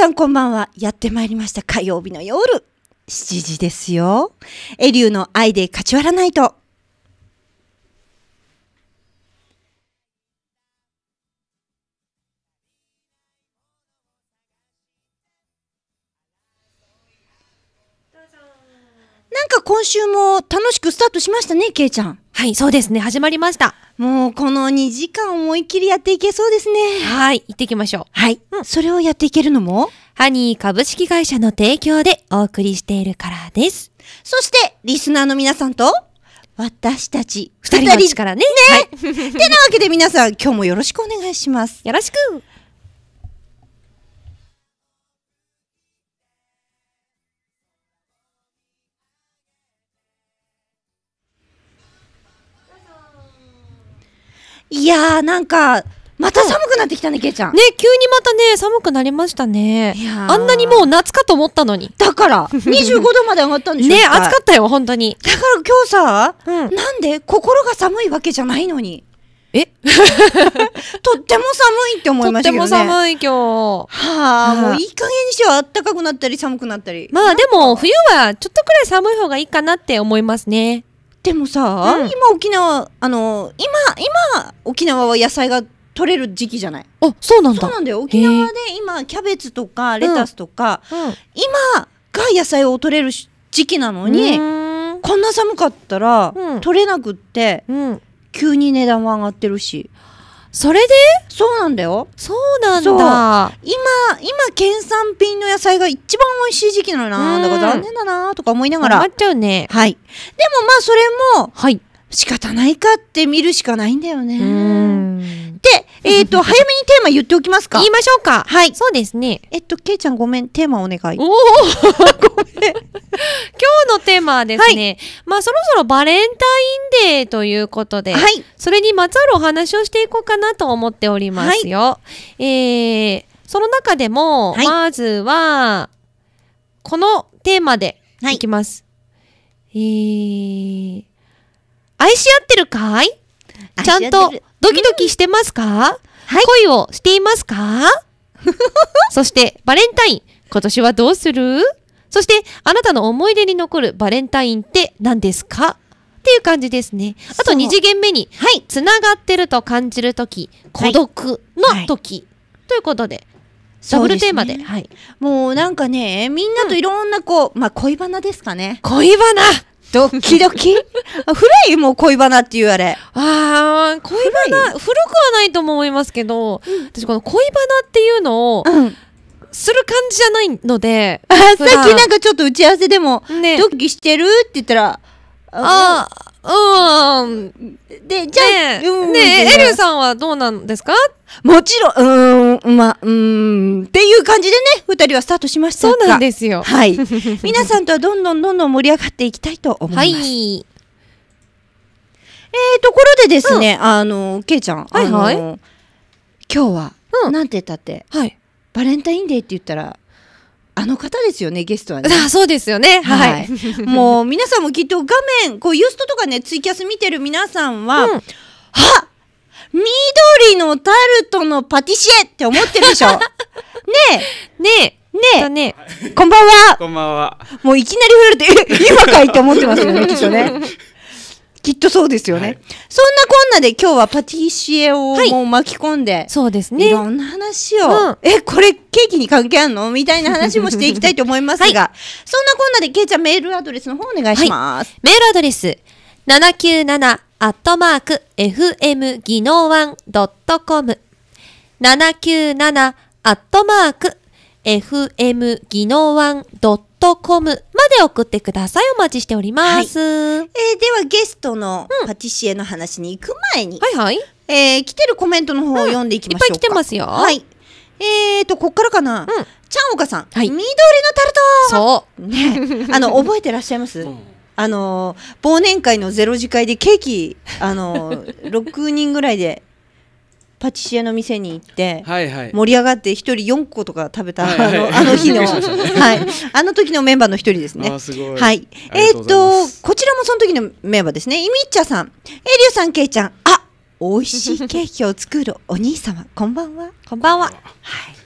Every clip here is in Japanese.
さんこんばんは。やってまいりました。火曜日の夜。7時ですよ。エリューの愛で勝ち割らないと。なんか今週も楽しくスタートしましたね、けいちゃん。はいそうですね始まりましたもうこの2時間思いっきりやっていけそうですねはい行ってきましょうはい、うん、それをやっていけるのもハニー株式会社の提供でお送りしているからですそしてリスナーの皆さんと私たち二人ですからね。ね、はい、てなわけで皆さん今日もよろしくお願いします。よろしくいやーなんかまた寒くなってきたね、けいちゃん。ね、急にまたね、寒くなりましたね。あんなにもう夏かと思ったのに。だから、25度まで上がったんでしょね、暑かったよ、本当に。だから今日さ、うん、なんで心が寒いわけじゃないのに。え とっても寒いって思いましたけどね。とっても寒い今日。はあ、もういい加減にしては暖かくなったり寒くなったり。まあでも冬はちょっとくらい寒い方がいいかなって思いますね。でもさ、うん、今沖縄あの今今沖縄は野菜が取れる時期じゃないあそうなんだそうなんだよ沖縄で今キャベツとかレタスとか、うんうん、今が野菜を取れる時期なのにこんな寒かったら、取れなくって、急に値段は上がってるし。それでそうなんだよそうなんだ今今県産品の野菜が一番美味しい時期なのよな、だから残念だなとか思いながらあっちゃうねはいでもまあそれもはい仕方ないかって見るしかないんだよね。で、えっ、ー、と、早めにテーマ言っておきますか。言いましょうか。はい。そうですね。えっと、けいちゃんごめん、テーマお願い。おおごめん。今日のテーマはですね、はい、まあそろそろバレンタインデーということで、はい。それにまつわるお話をしていこうかなと思っておりますよ。はい、えー、その中でも、はい、まずは、このテーマでいきます。はい、えー、愛し合ってるかいちゃんとドキドキしてますか、恋をしていますか そしてバレンタイン今年はどうするそしてあなたの思い出に残るバレンタインって何ですかっていう感じですね。あと2次元目に、はい、つながってると感じるとき、孤独のとき、はいということで、ダブルテーマで、ねはい、もうなんかね、みんなといろんなこう、うん、まあ恋バナですかね。恋バナドキドキ 古いもう恋バナって言われ。ああ、恋バナ古、古くはないとも思いますけど、私この恋バナっていうのを、うんする感じじゃないので。さっきなんかちょっと打ち合わせでも、ね、ドキしてるって言ったら、ああ、うん。で、じゃあ、ねえ、うねえエルさんはどうなんですかもちろん、うーん、まあ、うーん、っていう感じでね、二人はスタートしましたそうなんですよ。はい。皆さんとはどんどんどんどん盛り上がっていきたいと思います。はい。えー、ところでですね、うん、あの、ケイちゃん、はいはい、今日は、うん、なんて言ったって、はい、バレンタインデーって言ったら、あの方ですよね、ゲストはね。あそうですよね。はい。もう皆さんもきっと画面、こう、ユーストとかね、ツイキャス見てる皆さんは、うん、は緑のタルトのパティシエって思ってるでしょ ねえ。ねえ。ねえ。ねこんばんは。こんばんは。もういきなり振られて、今かいって思ってますよね、きっとね。きっとそうですよね、はい、そんなこんなで今日はパティシエをもう巻き込んで、はい、そうですねいろんな話を、うん、えこれケーキに関係あるのみたいな話もしていきたいと思いますが、はい、そんなこんなでけいちゃんメールアドレスの方お願いします、メールアドレス797アットマーク fm 技能ワンドットコム797アットマーク fm 技能ワンドット g m a まで送ってください。お待ちしております。はい、えー、ではゲストのパティシエの話に行く前に、うん、はいはい。えー、来てるコメントの方を読んでいきましょう、うん、いっぱい来てますよ。はい。えーと、こっからかな。うん。ちゃんおかさん。はい。緑のタルトそう。ね。あの、覚えてらっしゃいます、うんあの忘年会のゼロ次会でケーキ、あの6 人ぐらいでパティシエの店に行って、盛り上がって一人4個とか食べた、あのあの日の、はい、あの時のメンバーの一人ですね。はい、えっとこちらもその時のメンバーですね。イミッチャさん、エリュさん、ケイちゃん、あ、美味しいケーキを作るお兄様、こんばんは。こんばんは。はい。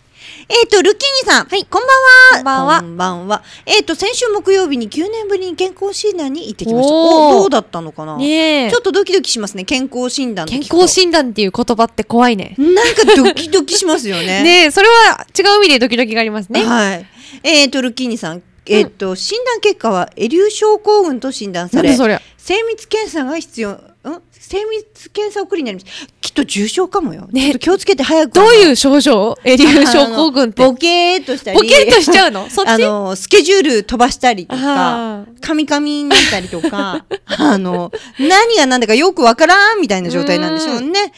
えっ、ー、と、ルッキーニさん、はい、こんばんは。こんばんは。こんばんは。えっ、ー、と、先週木曜日に9年ぶりに健康診断に行ってきました。おおどうだったのかな、ね、ちょっとドキドキしますね、健康診断健康診断っていう言葉って怖いね。なんかドキドキしますよね。ねそれは違う意味でドキドキがありますね。はい。えっ、ー、と、ルッキーニさん、えっ、と、うん、診断結果は、エリュー症候群と診断され、精密検査が必要うん精密検査送りになりまた。きっと重症かもよ、ね、気をつけて早くどういう症状エリウ症候群ってボケーっとしたりボケーっとしちゃうの あのスケジュール飛ばしたりとかカミカミになったりとか あの何が何だかよくわからんみたいな状態なんでしょうね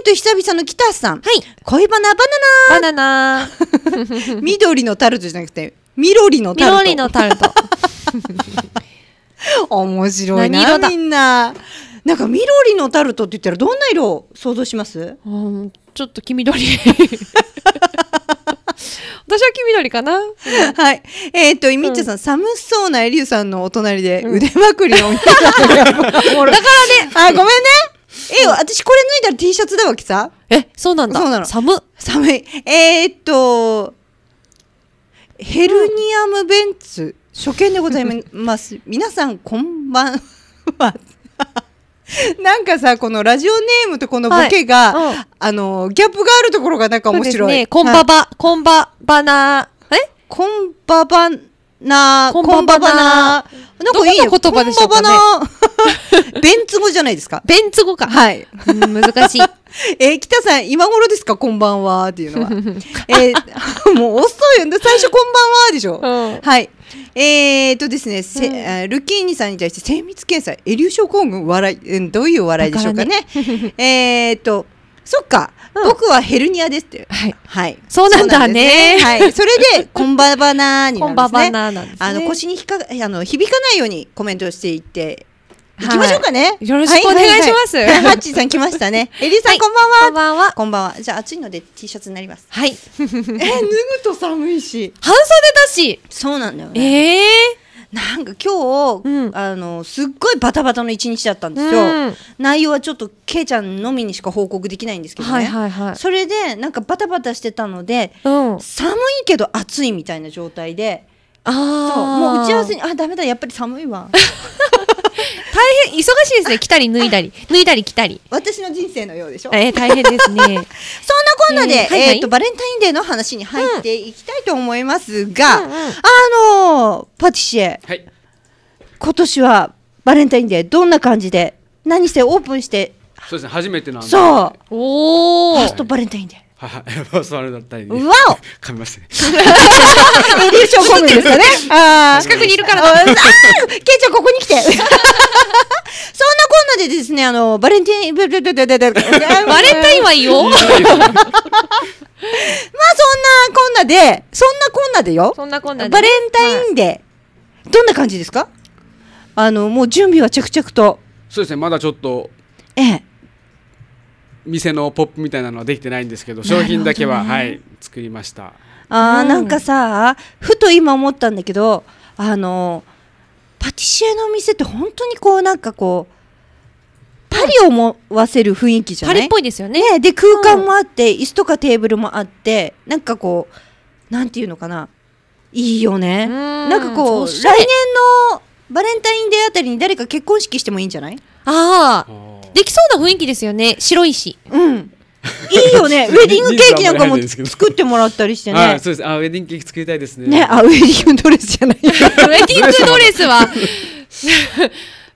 えーと久々の北さん、はい、恋バナバナナバナナ 緑のタルトじゃなくて緑のタルト緑のタルト面白いなみんななんか緑のタルトって言ったらどんな色を想像しますちょっと黄緑 私は黄緑かな、うん、はいえっ、とイミッチさん、うん、寒そうなエリュウさんのお隣で腕まくりを、うん、だからねあごめんねえ私これ脱いだら T シャツだわけさえそうなんだそうなの寒寒いえー、っとヘルニアムベンツ、初見でございます皆さんこんばんは なんかさ、このラジオネームとこのボケが、はいうん、あの、ギャップがあるところがなんか面白い。ね、こんババ、はい、ンババナー、えコンババナこババナーなんかいい言葉でしょうか、ね、ベンツ語 じゃないですか。ベンツ語か。はい。難しい。えー、北さん、今頃ですかこんばんはっていうのは。えー、もう遅いんね。最初こんばんはでしょ。うん、はい。えー、とですね、せ、うん、ルッキーニさんに対して精密検査、エリュー症候群、笑い、どういう笑いでしょうかね。ねえっと、そっか、うん、僕はヘルニアですって。はい。はい。そうなんだね。ねはい。それで、こんばばなになるんですね。こんばばななんです、ね、あの、腰にひか、あの、響かないようにコメントしていって行きましょうかね。よろしくお願いします。ハッチーさん来ましたね。エリさん、こんばんは。こんばんは。こんばんは。じゃあ暑いので T シャツになります。はい。え、脱ぐと寒いし。半袖だし。そうなんだよね。ええなんか今日、うん、あのすっごいバタバタの一日だったんですよ、うん、内容はちょっとけいちゃんのみにしか報告できないんですけどね、はいはいはい、それでなんかバタバタしてたので、うん、寒いけど暑いみたいな状態であそうもう打ち合わせにあだめだやっぱり寒いわ 大変忙しいですね。着たり脱いだり、脱いだり着たり。私の人生のようでしょ。えー、大変ですね。そんなこんなで、えーはいはい、えー、とバレンタインデーの話に入っていきたいと思いますが、うんうんうん、あのパティシエ、はい、今年はバレンタインデーどんな感じで何してオープンして。そうですね。初めてなんで。そう。おお。ファーストバレンタインデー。はい、それだったり、ね。わお。噛みますね。優勝コンですかね。ああ、近くにいるから。ああ、ケイちゃんここに来て。そんなこんなでですね、あのバレンタイン、バレンタインはいいよ。まあそんなこんなで、そんなこんなでよ。そんなこんなバレンタインデー、どんな感じですか？あのもう準備は着々と。そうですね、まだちょっと。ええ。店のポップみたいなのはできてないんですけど商品だけは、ね、はい作りましたあ、うん、なんかさふと今思ったんだけどあのパティシエの店って本当にこうなんかこうパリを思わせる雰囲気じゃないパリっぽいですよね、ね、で空間もあって、うん、椅子とかテーブルもあってなんかこうなんていうのかないいよねなんかこう来年のバレンタインデーあたりに誰か結婚式してもいいんじゃないああできそうな雰囲気ですよね白いしうんいいよね ウェディングケーキなんかも作ってもらったりしてねあそうですあウェディングケーキ作りたいですねねあウェディングドレスじゃない ウェディングドレスは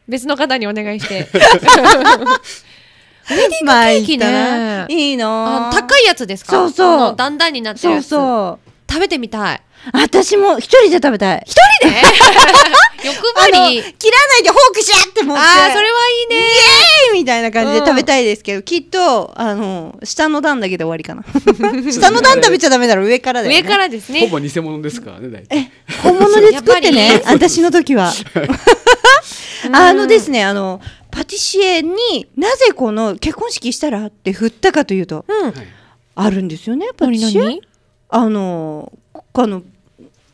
別の方にお願いしてウェディングケーキね、いいな、高いやつですかそうそうだんだんになってそうそう食べてみたい私も一人で食べたい一人で 欲張り切らないでフォークシャって持ってあそれはいいねイエーイみたいな感じで食べたいですけど、うん、きっとあの下の段だけで終わりかな 下の段食べちゃダメだろ上からだよ、ね、上からですねほぼ偽物ですからねえ本物で作 ってね私の時はあのですねあのパティシエになぜこの結婚式したらって振ったかというと、うん、あるんですよねパティシエあのあの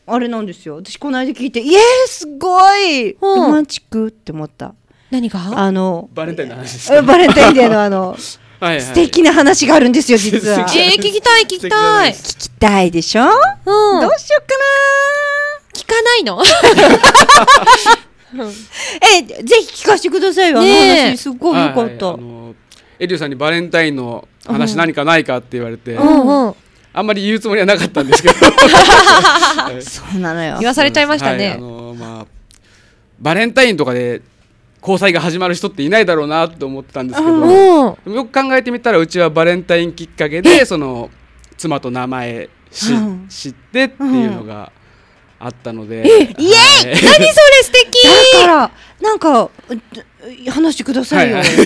あれなんですよ私この間聞いて「イエーすごいロマンチック!」って思った何があのバレンタインの話ですかバレンタインデーのあの はい、素敵な話があるんですよ実はえー、聞きたい聞きたい聞きたいでしょ、うん、どうしようかな聞かないの えぜひ聞かせてくださいよ、ね、あの話すごいよかった、はいはい、エリュさんにバレンタインの話何かないかって言われて、うんうんあんまり言うつもりはなかったんですけど そうなのよ言わされちゃいましたね、はい、あのー、まあ、バレンタインとかで交際が始まる人っていないだろうなと思ってたんですけどよく考えてみたらうちはバレンタインきっかけでその妻と名前し、知ってっていうのがあったので、うえ、はい、イエイ何それ素敵だからなんか話してくださいよ、はい、うん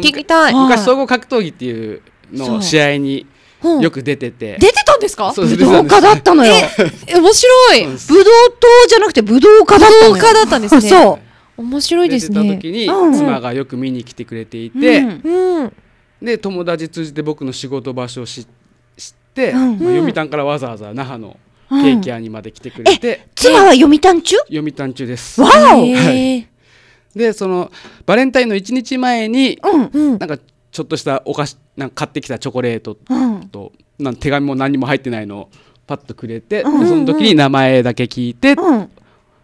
聞きたい昔総合格闘技っていうの試合によく出てて、出てたんですかそうです。武道家だったのよ 面白い武道党じゃなくて武道家だった武道家だったんですねそう面白いですね出てた時に妻がよく見に来てくれていて、で友達通じて僕の仕事場所を知って読谷からわざわざ那覇のケーキ屋にまで来てくれて妻は読谷中読谷中ですわお、でそのバレンタインの1日前に、うんうん、なんかちょっとしたお菓子なんか買ってきたチョコレートと、うん、なん手紙も何も入ってないのをパッとくれて、うんうん、その時に名前だけ聞いて、うん、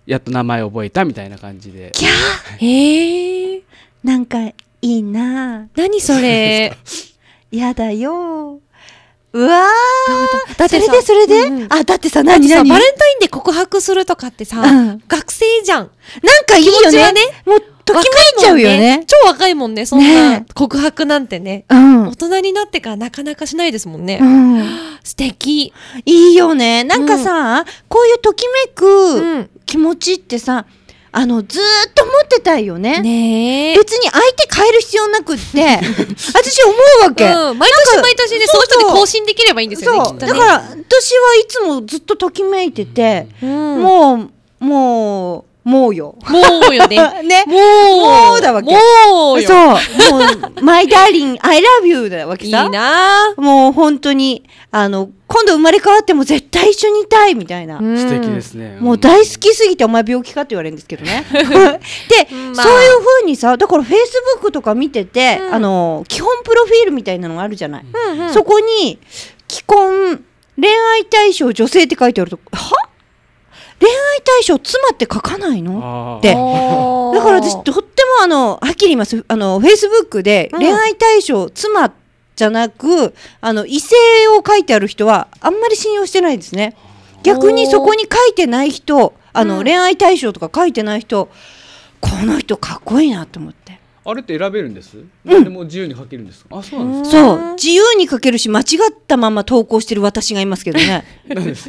やっと名前覚えたみたいな感じで。キャーえー、なんかいいな何それ やだようわだってそれでそれで、うんあだってさなにバレンタインで告白するとかってさ、うん、学生じゃんなんかいいよね、ね、もうときめいちゃうよね。超若いもんね、そんな告白なんてね、大人になってからなかなかしないですもんね。素敵。いいよね。なんかさ、こういうときめく気持ちってさ、あの、ずっと思ってたいよね。ね別に相手変える必要なくって、私思うわけ。うん、毎年毎年ね、その人で更新できればいいんですよね、そう、ね、だから、私はいつもずっとときめいてて、もう、もう、もうよ。もうよね。ね。もう。もうだわけ。もうよ。そう。もう、マイダーリン、アイラ v e ーだわけさ。いいなもう本当に、あの、今度生まれ変わっても絶対一緒にいたいみたいな。素敵ですね。もう大好きすぎてお前病気かって言われるんですけどね。で、まあ、そういうふうにさ、だからフェイスブックとか見てて、うん、あの、基本プロフィールみたいなのがあるじゃない。うんうん、そこに、既婚、恋愛対象女性って書いてあると、は恋愛対象妻って書かないのってだから私とってもあのはっきり言いますあのフェイスブックで恋愛対象妻じゃなくあの異性を書いてある人はあんまり信用してないですね逆にそこに書いてない人あの、うん、恋愛対象とか書いてない人この人かっこいいなと思ってあれって選べるんです。うん、でも自由に書けるんです。あ、そうなんですそう、自由に書けるし、間違ったまま投稿してる私がいますけどね。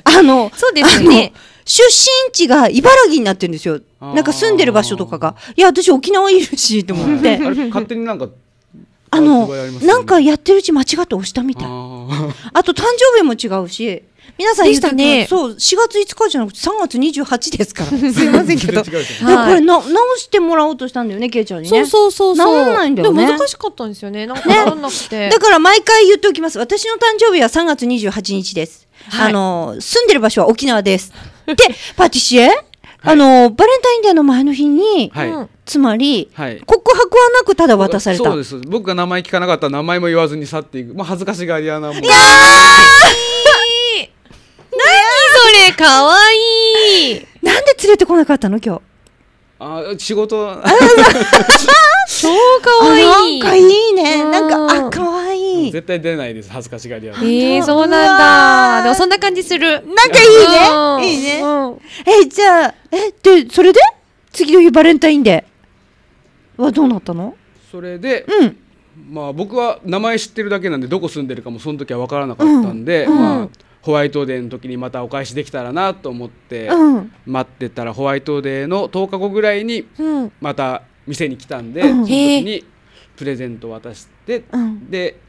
あの、そうですね。出身地が茨城になってるんですよ。なんか住んでる場所とかが、いや、私沖縄いるしと思って。勝手になんか。あの、なんかやってるうち間違って押したみたい。あと誕生日も違うし。皆さん言ね、そう、4月5日じゃなくて3月28ですから。すいませんけど。これ直してもらおうとしたんだよね、ケイちゃんにね。そうそうそう。直らないんだよね。でも難しかったんですよね。なんか直らなくて。だから毎回言っておきます。私の誕生日は3月28日です。あの、住んでる場所は沖縄です。で、パティシエあの、バレンタインデーの前の日に、つまり、告白はなくただ渡されたそうです僕が名前聞かなかったら名前も言わずに去っていく、まあ、恥ずかしがり屋なもんいやーえ、かわいい。なんで連れてこなかったの今日。あ、仕事。超かわいい。なんかいいね。なんか、あ、かわいい。絶対出ないです。恥ずかしがり屋。えー、そうなんだ。でもそんな感じする。なんかいいね。いいね。え、じゃあ、え、で、それで次の日バレンタインではどうなったのそれで、うん。まあ、僕は名前知ってるだけなんでどこ住んでるかもその時は分からなかったんで、うんうん、まあ、ホワイトデーの時にまたお返しできたらなと思って待ってたら、ホワイトデーの10日後ぐらいにまた店に来たんで、その時にプレゼント渡して、で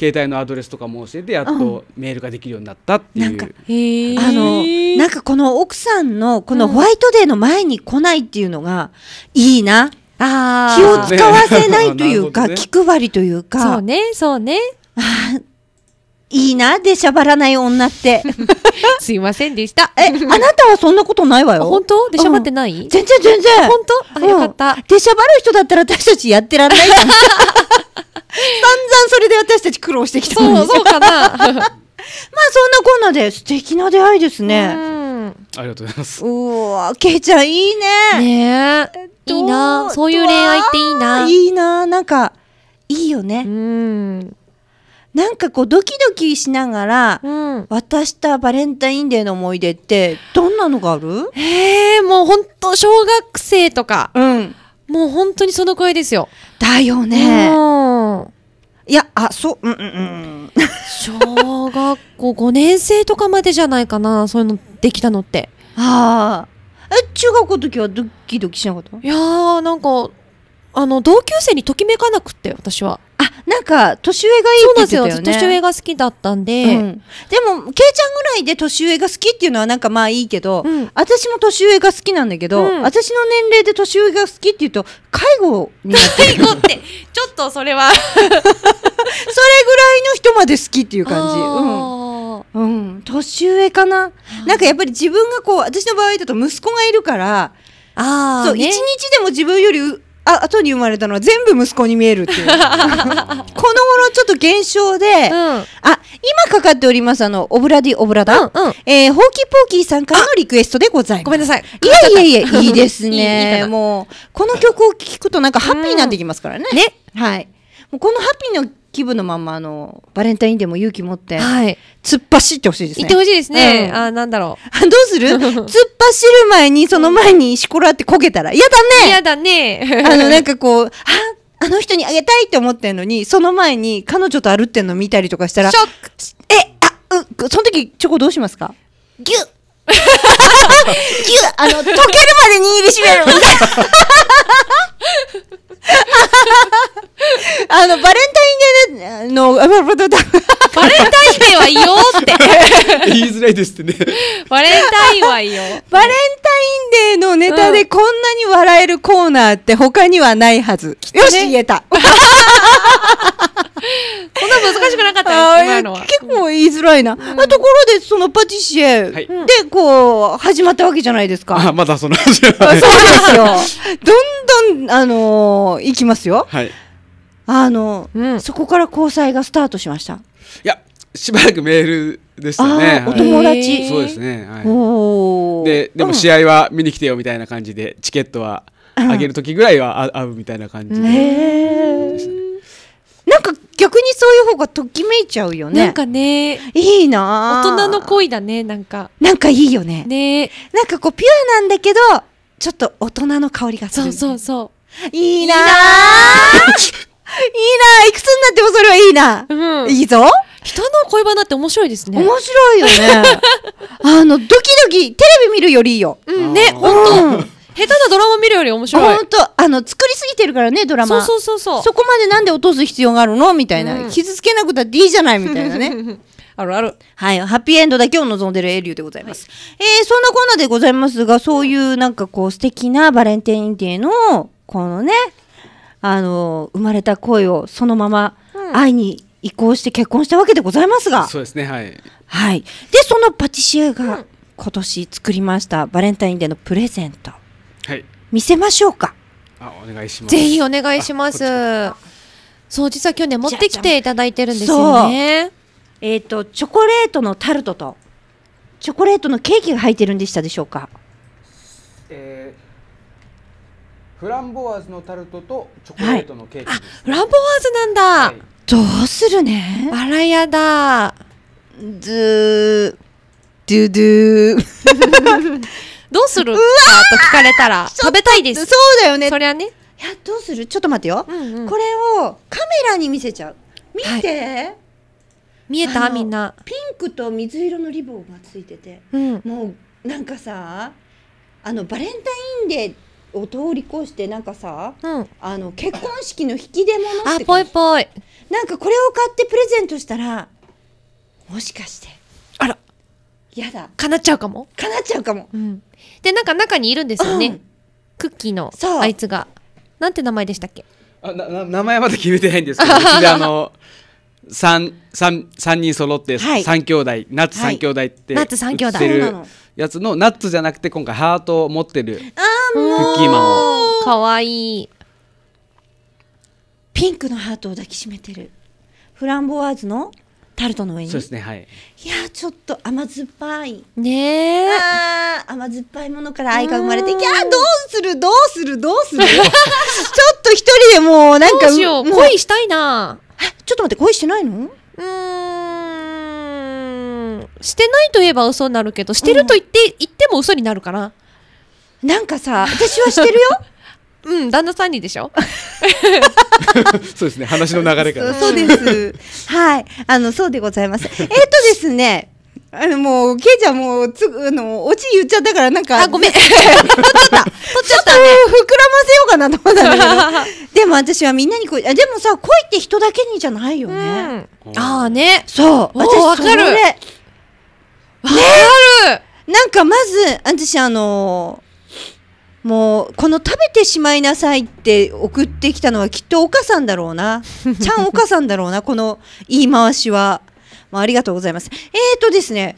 携帯のアドレスとかも教えてやっとメールができるようになったっていう、うん、なんかあのなんかこの奥さんのこのホワイトデーの前に来ないっていうのがいいな、あ気を使わせないというか、気配りというかそうねそうね いいな、でしゃばらない女って。すいませんでした。え、あなたはそんなことないわよ。本当でしゃばってない、うん、全然全然。本当あ、よかった。でしゃばる人だったら私たちやってらんないから。散々それで私たち苦労してきたそう、そうかな。まあそんなこんなで素敵な出会いですね。ありがとうございます。うわ、けいちゃんいいね。ねいいな。そういう恋愛っていいな。いいな。なんか、いいよね。うん。なんかこうドキドキしながら、うん、渡したバレンタインデーの思い出ってどんなのがあるええ、もうほんと小学生とか、うん、もう本当にその声ですよだよね、うん、いやあそううんうんうん小学校5年生とかまでじゃないかなそういうのできたのってああえ中学校の時はドキドキしなかったいやーなんかあの同級生にときめかなくって私はあなんか年上がいいって言ってたよねそうなんですよ年上が好きだったんで、うん、でもけいちゃんぐらいで年上が好きっていうのはなんかまあいいけど、うん、私も年上が好きなんだけど、うん、私の年齢で年上が好きっていうと介護になって介護ってちょっとそれは それぐらいの人まで好きっていう感じうんうん、年上かな、なんかやっぱり自分がこう私の場合だと息子がいるからあそう、一日でも自分よりあ後に生まれたのは全部息子に見えるっていう この頃ちょっと現象で、うん、あ今かかっておりますあのオブラディオブラダ、うんうん、えー、ホーキーポーキーさんからのリクエストでございますごめんなさいいやいやいや いいですねもうこの曲を聴くとなんかハッピーになってきますからね、うん、ねはいもうこのハッピーの気分のまんまあのバレンタインデーも勇気持って、はい、突っ走ってほしいですね。行ってほしいですね。うん、あなんだろう。どうする 突っ走る前にその前に石ころってこけたら嫌だね嫌だね あのなんかこう、あの人にあげたいって思ってんのにその前に彼女と歩ってんの見たりとかしたらショックえあうその時チョコどうしますかギュッギュッあの溶けるまで握りしめるみたいな。あの、バレンタインデーの、バレンタインデーはいいよって。言いづらいですってね。バレンタインは言おう。バレンタインデーのネタでこんなに笑えるコーナーって他にはないはず。うん、よし、言えた。そんな難しくなかった今のは結構言いづらいな、うん、ところでそのパティシエでこう始まったわけじゃないですか、あまだその話そうですよ どんどんあのー、いきますよはいあの、うん、そこから交際がスタートしましたいやしばらくメールでしたね、お友達、はい、そうですね、はい、ででも試合は見に来てよみたいな感じでチケットはあげる時ぐらいは会うみたいな感じで、うん、なんか逆にそういう方がときめいちゃうよねなんかねいいな大人の恋だねなんかなんかいいよねねなんかこうピュアなんだけどちょっと大人の香りがする、ね、そうそうそういいないいな いくつになってもそれはいいな、うん、いいぞ人の恋バナって面白いですね面白いよね あのドキドキテレビ見るよりいいよ、うん、ね本当下手なドラマ見るより面白い本当あの作りすぎてるからねドラマそうそうそうそうそこまでなんで落とす必要があるのみたいな、うん、傷つけなくたっていいじゃないみたいなね あるある。はい。ハッピーエンドだけを望んでるエリューでございます。はい、えー、そんなこんなでございますが、そういうなんかこう素敵なバレンタインデーの、このね、あの生まれた恋をそのまま愛に移行して結婚したわけでございますが。うん、そうですね、はい。はい。で、そのパティシエが今年作りましたバレンタインデーのプレゼント。見せましょうか。あお願いします。ぜひお願いします。そう実は今日ね持ってきていただいてるんですよね。えっ、ー、とチョコレートのタルトとチョコレートのケーキが入ってるんでしたでしょうか。えーフランボワーズのタルトとチョコレートのケーキ、ねはい、フランボワーズなんだ、はい、どうするねあらやだずードゥドゥ どうするかと聞かれたら食べたいですそうだよねそりゃねいやどうするちょっと待ってよ、うんうん、これをカメラに見せちゃう見て、はい、見えたみんなピンクと水色のリボンがついてて、うん、もうなんかさあのバレンタインデーを通り越してなんかさ、うん、あの結婚式の引き出物ってあぽいぽいなんかこれを買ってプレゼントしたらもしかしてあらやだ叶っちゃうかも叶っちゃうかも、うん、で、なんか中にいるんですよね。うんクッキーのあいつが。なんて名前でしたっけあなな名前はまだ決めてないんですけどであ の三三三人揃って3三兄弟、ナッツ三兄弟ってナ三兄弟ってるやつのナッツじゃなくて今回ハートを持ってるクッキーマンをかわいい。ピンクのハートを抱きしめてるフランボワーズのタルトの上にそうですねはいいやちょっと甘酸っぱいねえ甘酸っぱいものから愛が生まれていやどうするどうするどうする ちょっと一人でもうなんか恋したいなちょっと待って恋してないのうんしてないと言えば嘘になるけどしてると言って、うん、言っても嘘になるかななんかさ私はしてるよ うん旦那さんにでしょそうですね話の流れからそうですはいあのそうでございます えっ、とですねあのもう、ケイちゃんもう、つ、あの、オチ言っちゃったから、なんか。あ、ごめん。取 っちょった。取っちゃった、ね。膨らませようかなと思ったけど。でも私はみんなに恋、でもさ、恋って人だけにじゃないよね。うん、ああね。そう。私、わかる。わかる。なんかまず、私あのもうこの食べてしまいなさいって送ってきたのはきっとお母さんだろうな ちゃんお母さんだろうなこの言い回しは、まあ、ありがとうございますえーとですね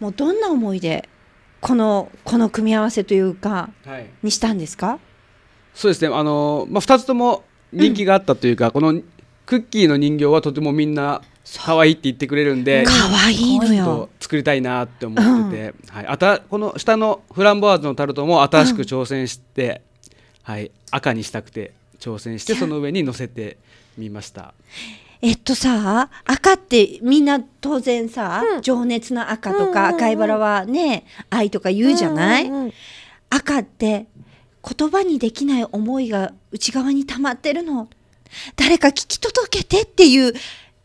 もうどんな思いでこのこの組み合わせというか、にしたんですかそうですねあの、まあ、2つとも人気があったというか、うん、このクッキーの人形はとてもみんな可愛いって言ってくれるんで可愛いのよ作りたいなって思ってて、うん、はい、あたこの下のフランボワーズのタルトも新しく挑戦して、うん、はい、赤にしたくて挑戦してその上に乗せてみました。えっとさ赤ってみんな当然さ、うん、情熱の赤とか、赤いバラはね愛とか言うじゃない、うんうんうん、赤って言葉にできない思いが内側に溜まってるの誰か聞き届けてっていう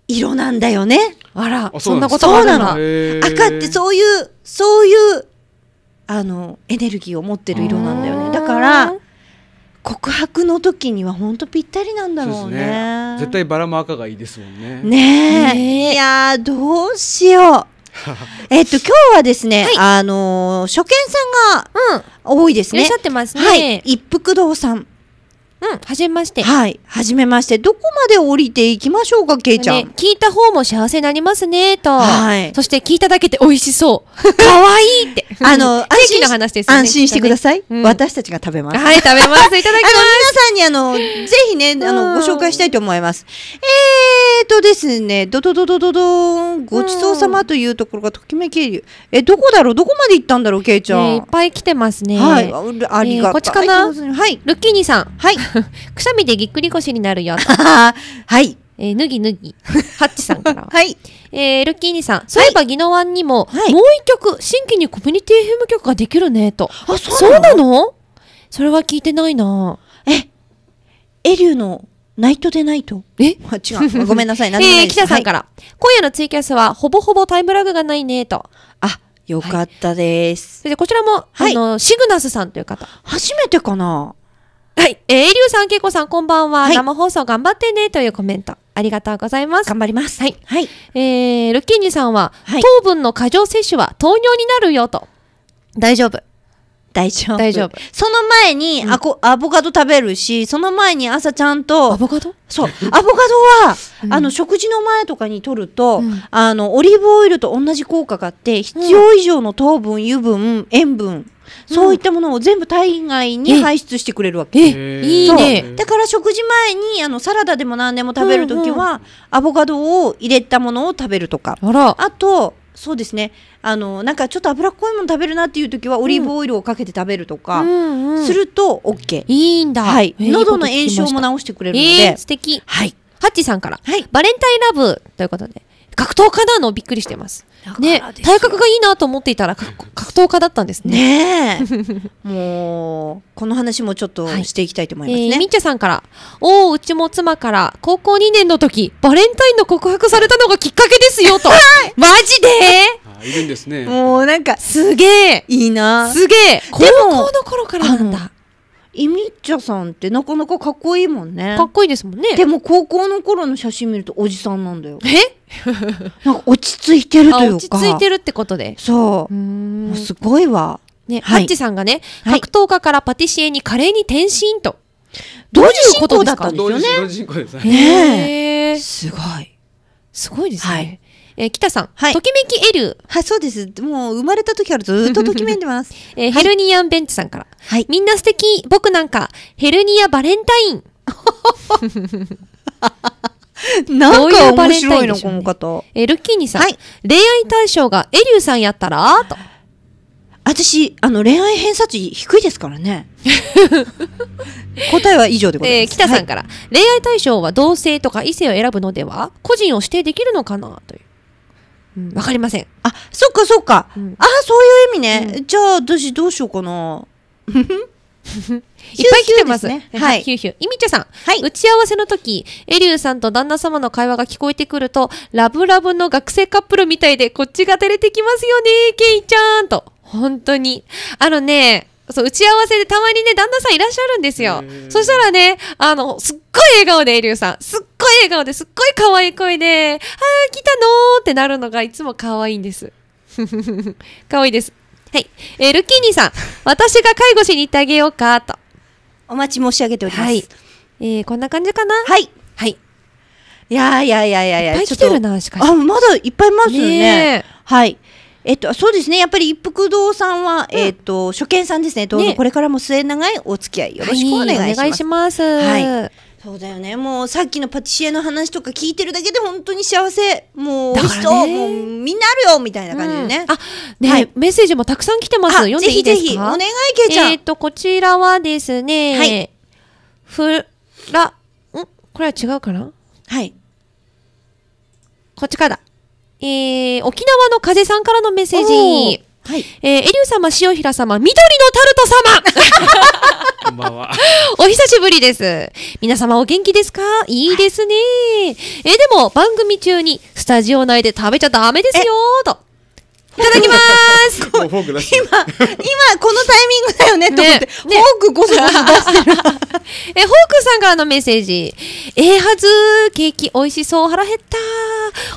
色なんだよね。あら、そんなことそうなの。赤ってそういう、そういう、あの、エネルギーを持ってる色なんだよね。だから、告白の時には本当ぴったりなんだろうね。絶対バラも赤がいいですもんね。ねえ。いやどうしよう。えっと、今日はですね、あの初見さんが、多いですね。いらっしゃってますね。はい。一服堂さん。うん、はじめまして。はい、はじめまして。どこまで降りていきましょうか、けいちゃん、ね、聞いた方も幸せになりますね、と。はい。そして聞いただけて美味しそう。かわいいって。あの、安心の話です、ね、安心してください、うん、私たちが食べます。はい、食べます。いただきます。あの、皆さんにあの、ぜひね、あの、ご紹介したいと思います。えーとですね、ドドドドドーン、ごちそうさまというところがときめきえ、どこだろうどこまで行ったんだろう、けいちゃん、いっぱい来てますね。はい。ありがとう、えー、こっちかなはい。ルッキーニさん。はい。くしゃみでぎっくり腰になるよ。はい。えー、ぬぎぬぎ。ハッチさんから。はい。えー、ルッキーニさん。そういえば、ギノワンにも、はい、もう一曲、新規にコミュニティ FM 曲ができるね、と。あ、そうなのそれは聞いてないなえ、エリューのナイトでないと。え違う。ごめんなさい。何でないえー、北さんから、はい、今夜のツイキャスは、ほぼほぼタイムラグがないね、と。あ、よかったです。はい、でこちらも、はい、あの、シグナスさんという方。初めてかなはい。えー、エリュウさん、ケイコさん、こんばんは。はい、生放送頑張ってね、というコメント。ありがとうございます。頑張ります。はい。はい。えー、ルッキーニさんは、はい、糖分の過剰摂取は糖尿になるよと。大丈夫。大丈夫。大丈夫。その前にアコ、うん、アボカド食べるし、その前に朝ちゃんと、アボカドそう。アボカドは、うん、あの、食事の前とかに取ると、うん、あの、オリーブオイルと同じ効果があって、必要以上の糖分、油分、塩分、そういったものを全部体外に排出してくれるわけ。いいね。だから食事前にあのサラダでも何でも食べる時は、うんうん、アボカドを入れたものを食べるとか。あとそうですねあのなんかちょっと脂っこいもの食べるなっていう時はオリーブオイルをかけて食べるとかすると OK、うんうん、いいんだ、はい、喉の炎症も治してくれるので、えー、素敵はいハッチさんから、はい、バレンタインラブということで格闘家なのびっくりしてます。ね、体格がいいなと思っていたら格闘家だったんですね。ね もうこの話もちょっとしていきたいと思いますね。はいえー、みっちゃさんから「おおうちも妻から高校2年の時バレンタインの告白されたのがきっかけですよ」と「マジで?」いるんですね。もうなんかすげえいいな。すげえ高校の頃からなんだ。イミッチャさんってなかなかかっこいいもんねかっこいいですもんねでも高校の頃の写真見るとおじさんなんだよえ なんか落ち着いてるというか落ち着いてるってことでそううすごいわね、はハッチさんがね、はい、格闘家からパティシエに華麗に転身と、はい、どういうことだったんですよね同時進行ですね、えすごいすごいですね、はいえー、北さん、はい、ときめきエル。はい、そうです。もう生まれた時からずっとときめいてます。えー、ヘルニアンベンチさんから。はい。みんな素敵。僕なんか、ヘルニアバレンタイン。なんか面白いの、この方。えー、ルッキーニさん、はい、恋愛対象がエリューさんやったらと。私、あの、恋愛偏差値低いですからね。答えは以上でございます。えー、北さんから、はい、恋愛対象は同性とか異性を選ぶのでは個人を指定できるのかなという。わ、かりません。あ、そっかそっか。ああ、そういう意味ね。じゃあ、私どうしようかな。いっぱい来てます。ね、はい。ヒューヒュー。いみちゃさん。はい。打ち合わせの時、エリューさんと旦那様の会話が聞こえてくると、ラブラブの学生カップルみたいで、こっちが照れてきますよね、ケイちゃんと。本当に。あのね、そう、打ち合わせでたまにね、旦那さんいらっしゃるんですよ。そしたらね、あの、すっごい笑顔で、エリュウさん。すっごい笑顔ですっごい可愛い声で、はー、来たのーってなるのがいつも可愛いんです。可愛いです。はい。えー、ルッキーニさん。私が介護しに行ってあげようか、と。お待ち申し上げております。はい。えー、こんな感じかなはい。はい。いやいやいやいやいや。いっぱい来てるな、しかし。あ、まだいっぱいいますよね。ねはい。えっと、そうですね、やっぱり一服堂さんは、うん、えっと、初見さんですね、どうぞこれからも末長いお付き合いよろしくお願いします。はい、はい、そうだよね。もうさっきのパティシエの話とか聞いてるだけで本当に幸せ。もう美味しそう。もうみんなあるよみたいな感じでね。うん、あ、ね、はい、メッセージもたくさん来てます。読んでいいですかぜひぜひ。お願いイちゃん。えっと、こちらはですね、はい、ふら、んこれは違うかなはい。こっちからだ。えー、沖縄の風さんからのメッセージ。はい。えー、エリュー様、塩平様、緑のタルト様 こんばんは。お久しぶりです。皆様お元気ですかいいですね。えー、でも、番組中に、スタジオ内で食べちゃダメですよ、と。いただきます。今、今このタイミングだよねと思って、フォークゴソゴソ出してる。え、フォークさんからのメッセージ。ええはずケーキ美味しそう、腹減った。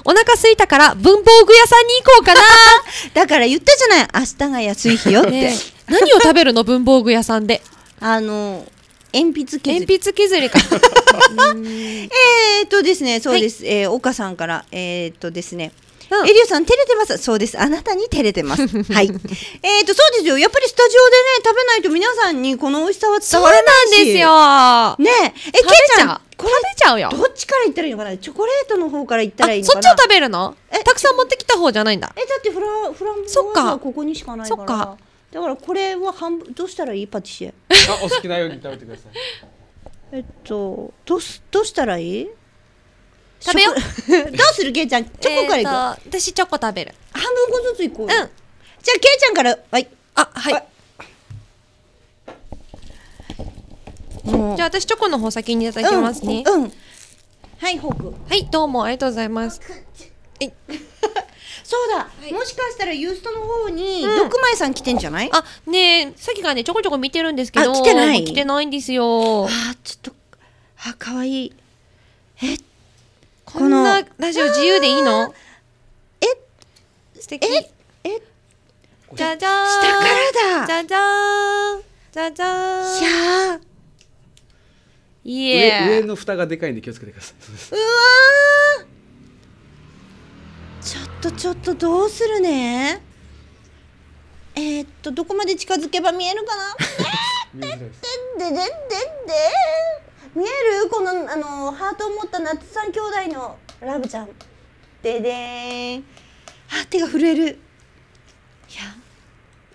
お腹すいたから文房具屋さんに行こうかな。だから言ったじゃない、明日が安い日よって。何を食べるの文房具屋さんで。あの、鉛筆削り。鉛筆削りか。えっとですね、そうです。え岡さんから、えっとですね。うん、エリオさん照れてますそうですあなたに照れてます はいえっ、ー、とそうですよやっぱりスタジオでね食べないと皆さんにこの美味しさは伝わらないしそうなんですよねええケイちゃんこれ食べちゃうよどっちから言ったらいいのかなチョコレートの方からいったらいいのかなそっちを食べるのえたくさん持ってきた方じゃないんだえだってフラフランボワーはここにしかないからそっかだからこれは半分どうしたらいいパティシエあお好きなように食べてくださいえっとどうどうしたらいい食べよう どうするけいちゃんチョコからいく、えー、私チョコ食べる半分個ずついこううんじゃあけいちゃんからはいあはい、はじゃあ私チョコの方先にいただきますね、うんうん、はいホークはいどうもありがとうございます そうだ、はい、もしかしたらユーストの方に、ドクさん来てんじゃないあねえさっきからねちょこちょこ見てるんですけど来てない来てないんですよあちょっとあ可愛いいこんなラジオ自由でいいのえ素敵ええじゃじゃーん下からだじゃじゃーんじゃじゃーんいやーいえ上上の蓋がでかいんで気をつけてくださいうわちょっとちょっとどうするねえー、っとどこまで近づけば見えるかなででででででで見えるこのあのハートを持った夏さん兄弟のラブちゃんででーんあ手が震えるい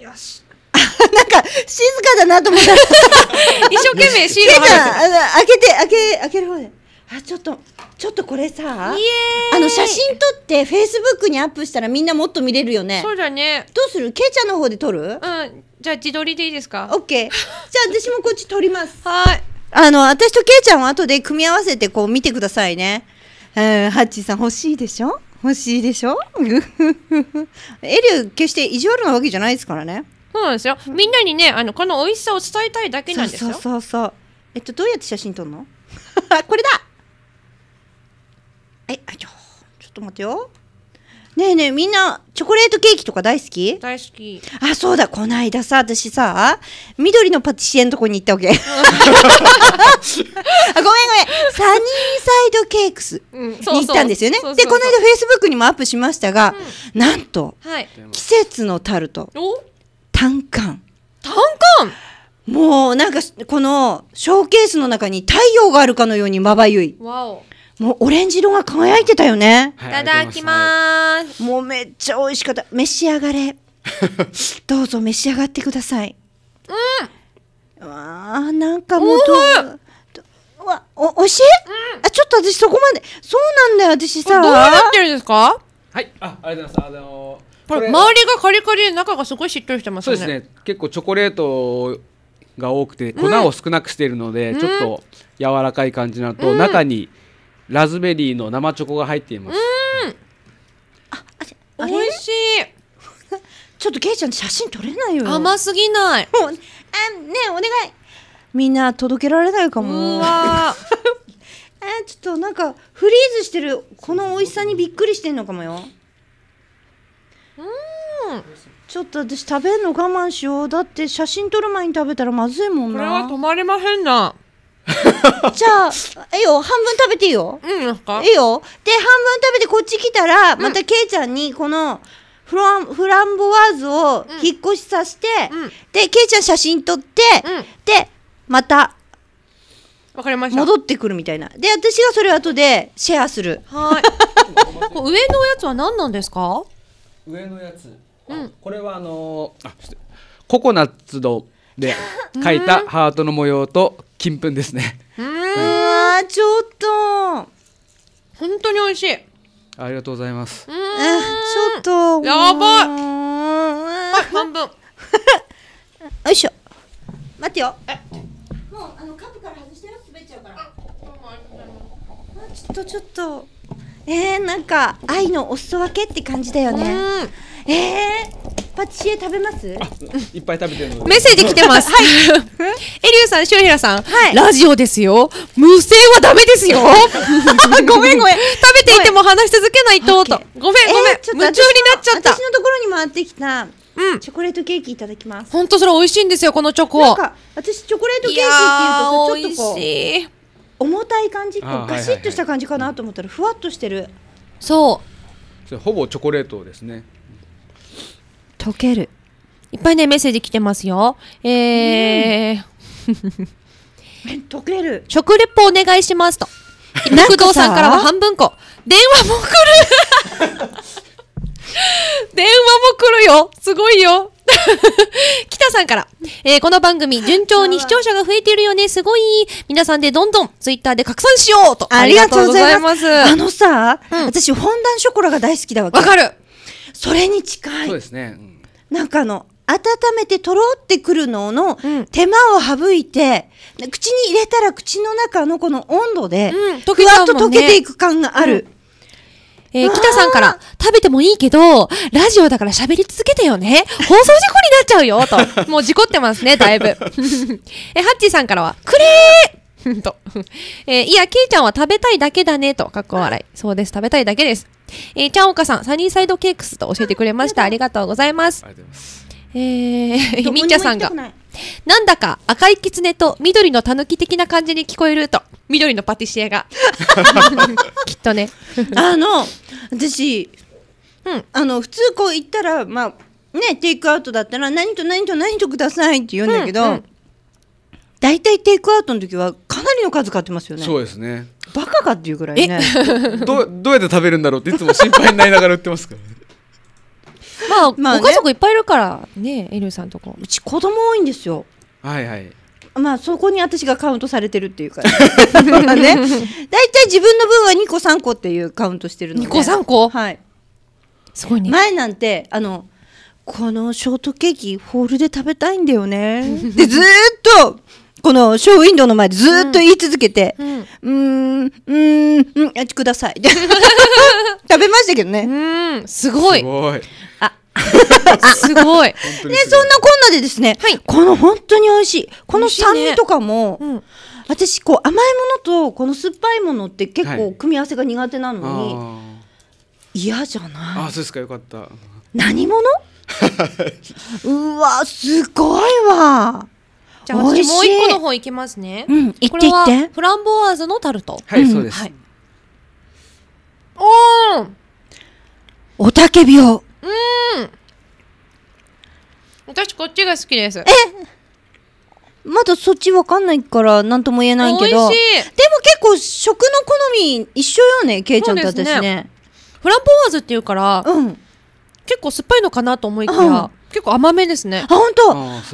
やよし なんか静かだなと思った 一生懸命シールを開けて開け開ける方であちょっとちょっとこれさあの写真撮ってフェイスブックにアップしたらみんなもっと見れるよねそうだねどうするけいちゃんの方で撮るうんじゃあ自撮りでいいですかオッケーじゃあ私もこっち撮りますはいあの、私とケイちゃんは後で組み合わせてこう見てくださいね。うん、ハッチーさん欲しいでしょ欲しいでしょ エリュー決して意地悪なわけじゃないですからね。そうなんですよ。みんなにね、あの、この美味しさを伝えたいだけなんですよ。そうそうそう。えっと、どうやって写真撮るの これだはい、ちょ、ちょっと待ってよ。ねえねえみんなチョコレートケーキとか大好き大好きあそうだこの間さ私さ緑のパティシエのとこに行ったわけ あごめんごめんサニーサイドケークスに行ったんですよね、でこの間フェイスブックにもアップしましたが、うん、なんと、はい、季節のタルトタンカンもうなんかこのショーケースの中に太陽があるかのようにまばゆいわおもうオレンジ色が輝いてたよね。はい、いただきます、もうめっちゃ美味しかった。召し上がれ。どうぞ召し上がってください。うん。わなんかもうわおおしい、うん、あちょっと私そこまでそうなんだよ私さどうなってるんですかはいあありがとうございますあのー、これ周りがカリカリで中がすごいしっとりしてますねそうですね結構チョコレートが多くて粉を少なくしているので、うん、ちょっと柔らかい感じなのと、うん、中にラズベリーの生チョコが入っていますうん美味しい ちょっとけいちゃん写真撮れないよ甘すぎないもうあねお願いみんな届けられないかもうわ えちょっとなんかフリーズしてるこの美味しさにびっくりしてんのかもようんちょっと私食べんの我慢しようだって写真撮る前に食べたらまずいもんなこれは止まりませんな じゃあいいよ半分食べていいようんなんかいいよで半分食べてこっち来たら、またけいちゃんにこのフランフランボワーズを引っ越しさせて、うんでけいちゃん写真撮って、うんでまたわかりました戻ってくるみたいなで私がそれを後でシェアするはい 上のやつは何なんですか上のやつ、うんこれはあのーあココナッツので書いたハートの模様と金粉ですね。うわ、ん、ちょっと本当に美味しい。ありがとうございます。えちょっとやばい。半分。よいしょ。待ってよ。もうあのカップから外してよ滑っちゃうから。ちょっとちょっと。えー、なんか愛のお裾分けって感じだよね。えー、パチシエ食べますいっぱい食べてるメッセージ来てますはい エリュウさんシュウヘラさん、はい、ラジオですよ無声はダメですよ ごめんごめん食べていても話し続けないととごめんごめん、夢中になっちゃった私のところに回ってきたうん、チョコレートケーキいただきます。本当それ美味しいんですよ、このチョコ。なんか、私チョコレートケーキっていうとちょっとこう、重たい感じ、こうガシッとした感じかなと思ったら、ふわっとしてる。そう。ほぼチョコレートですね。溶ける。いっぱいね、メッセージ来てますよ。えー、溶ける。食レポお願いしますと。工藤さんからは半分こ。電話も来る 電話も来るよすごいよ北さんから、えー、この番組順調に視聴者が増えているよねすごい皆さんでどんどんツイッターで拡散しようとありがとうございますあのさ、うん、私本ンダンショコラが大好きだわわかるそれに近いそうですね、うんなんかあの温めてとろってくるのの手間を省いて、うん、口に入れたら口の中のこの温度で、ふわっと溶けていく感がある。うん、えー、北さんから、食べてもいいけど、ラジオだから喋り続けてよね。放送事故になっちゃうよ、と。もう事故ってますね、だいぶ。え、ハッチーさんからは、くれー と、えー、いや、ケイちゃんは食べたいだけだね、と、かっこ笑い。そうです、食べたいだけです。えー、ちゃんおかさん、サニーサイドケークスと教えてくれました。ありがとうございます。りがとうございます。えー、みっちゃさんが、なんだか赤いキツネと緑のタヌキ的な感じに聞こえると、緑のパティシエが。きっとね。あの私、うんあの普通こう行ったらまあねテイクアウトだったら何と何と何とくださいって言うんだけど、うんうん大体テイクアウトの時はかなりの数買ってますよねそうですねバカかっていうぐらいね どどうやって食べるんだろうっていつも心配になりながら売ってますから、ね、まあ、まあね、ご家族いっぱいいるからねエルさんとかうち子供多いんですよはいはいまあそこに私がカウントされてるっていうか、ね、大体自分の分は2個3個っていうカウントしてるので2個3個はいすごいね前なんてあのこのショートケーキホールで食べたいんだよねでずっとこのショーウィンドウの前でずっと言い続けて、うん、うん、うん、やちください。食べましたけどね。うん、すごい。すごい。あ、すごい。ね、そんなこんなでですね、はい、この本当に美味しい。この酸味とかも、ねうん、私、こう甘いものとこの酸っぱいものって結構組み合わせが苦手なのに、はい、嫌じゃないあ、そうですか、よかった。何者うわ、すごいわ。ゃあ私もう一個の方いきますね。うん、これはフランボワーズのタルト。はい、そうです。はい、おーおたけびを。うん。私こっちが好きです。えまだそっちわかんないから何とも言えないけど。でも結構食の好み一緒よね、ケイちゃんと私ね。ねフランボワーズっていうから、うん、結構酸っぱいのかなと思いきや、うん結構甘めですね。あ、本当。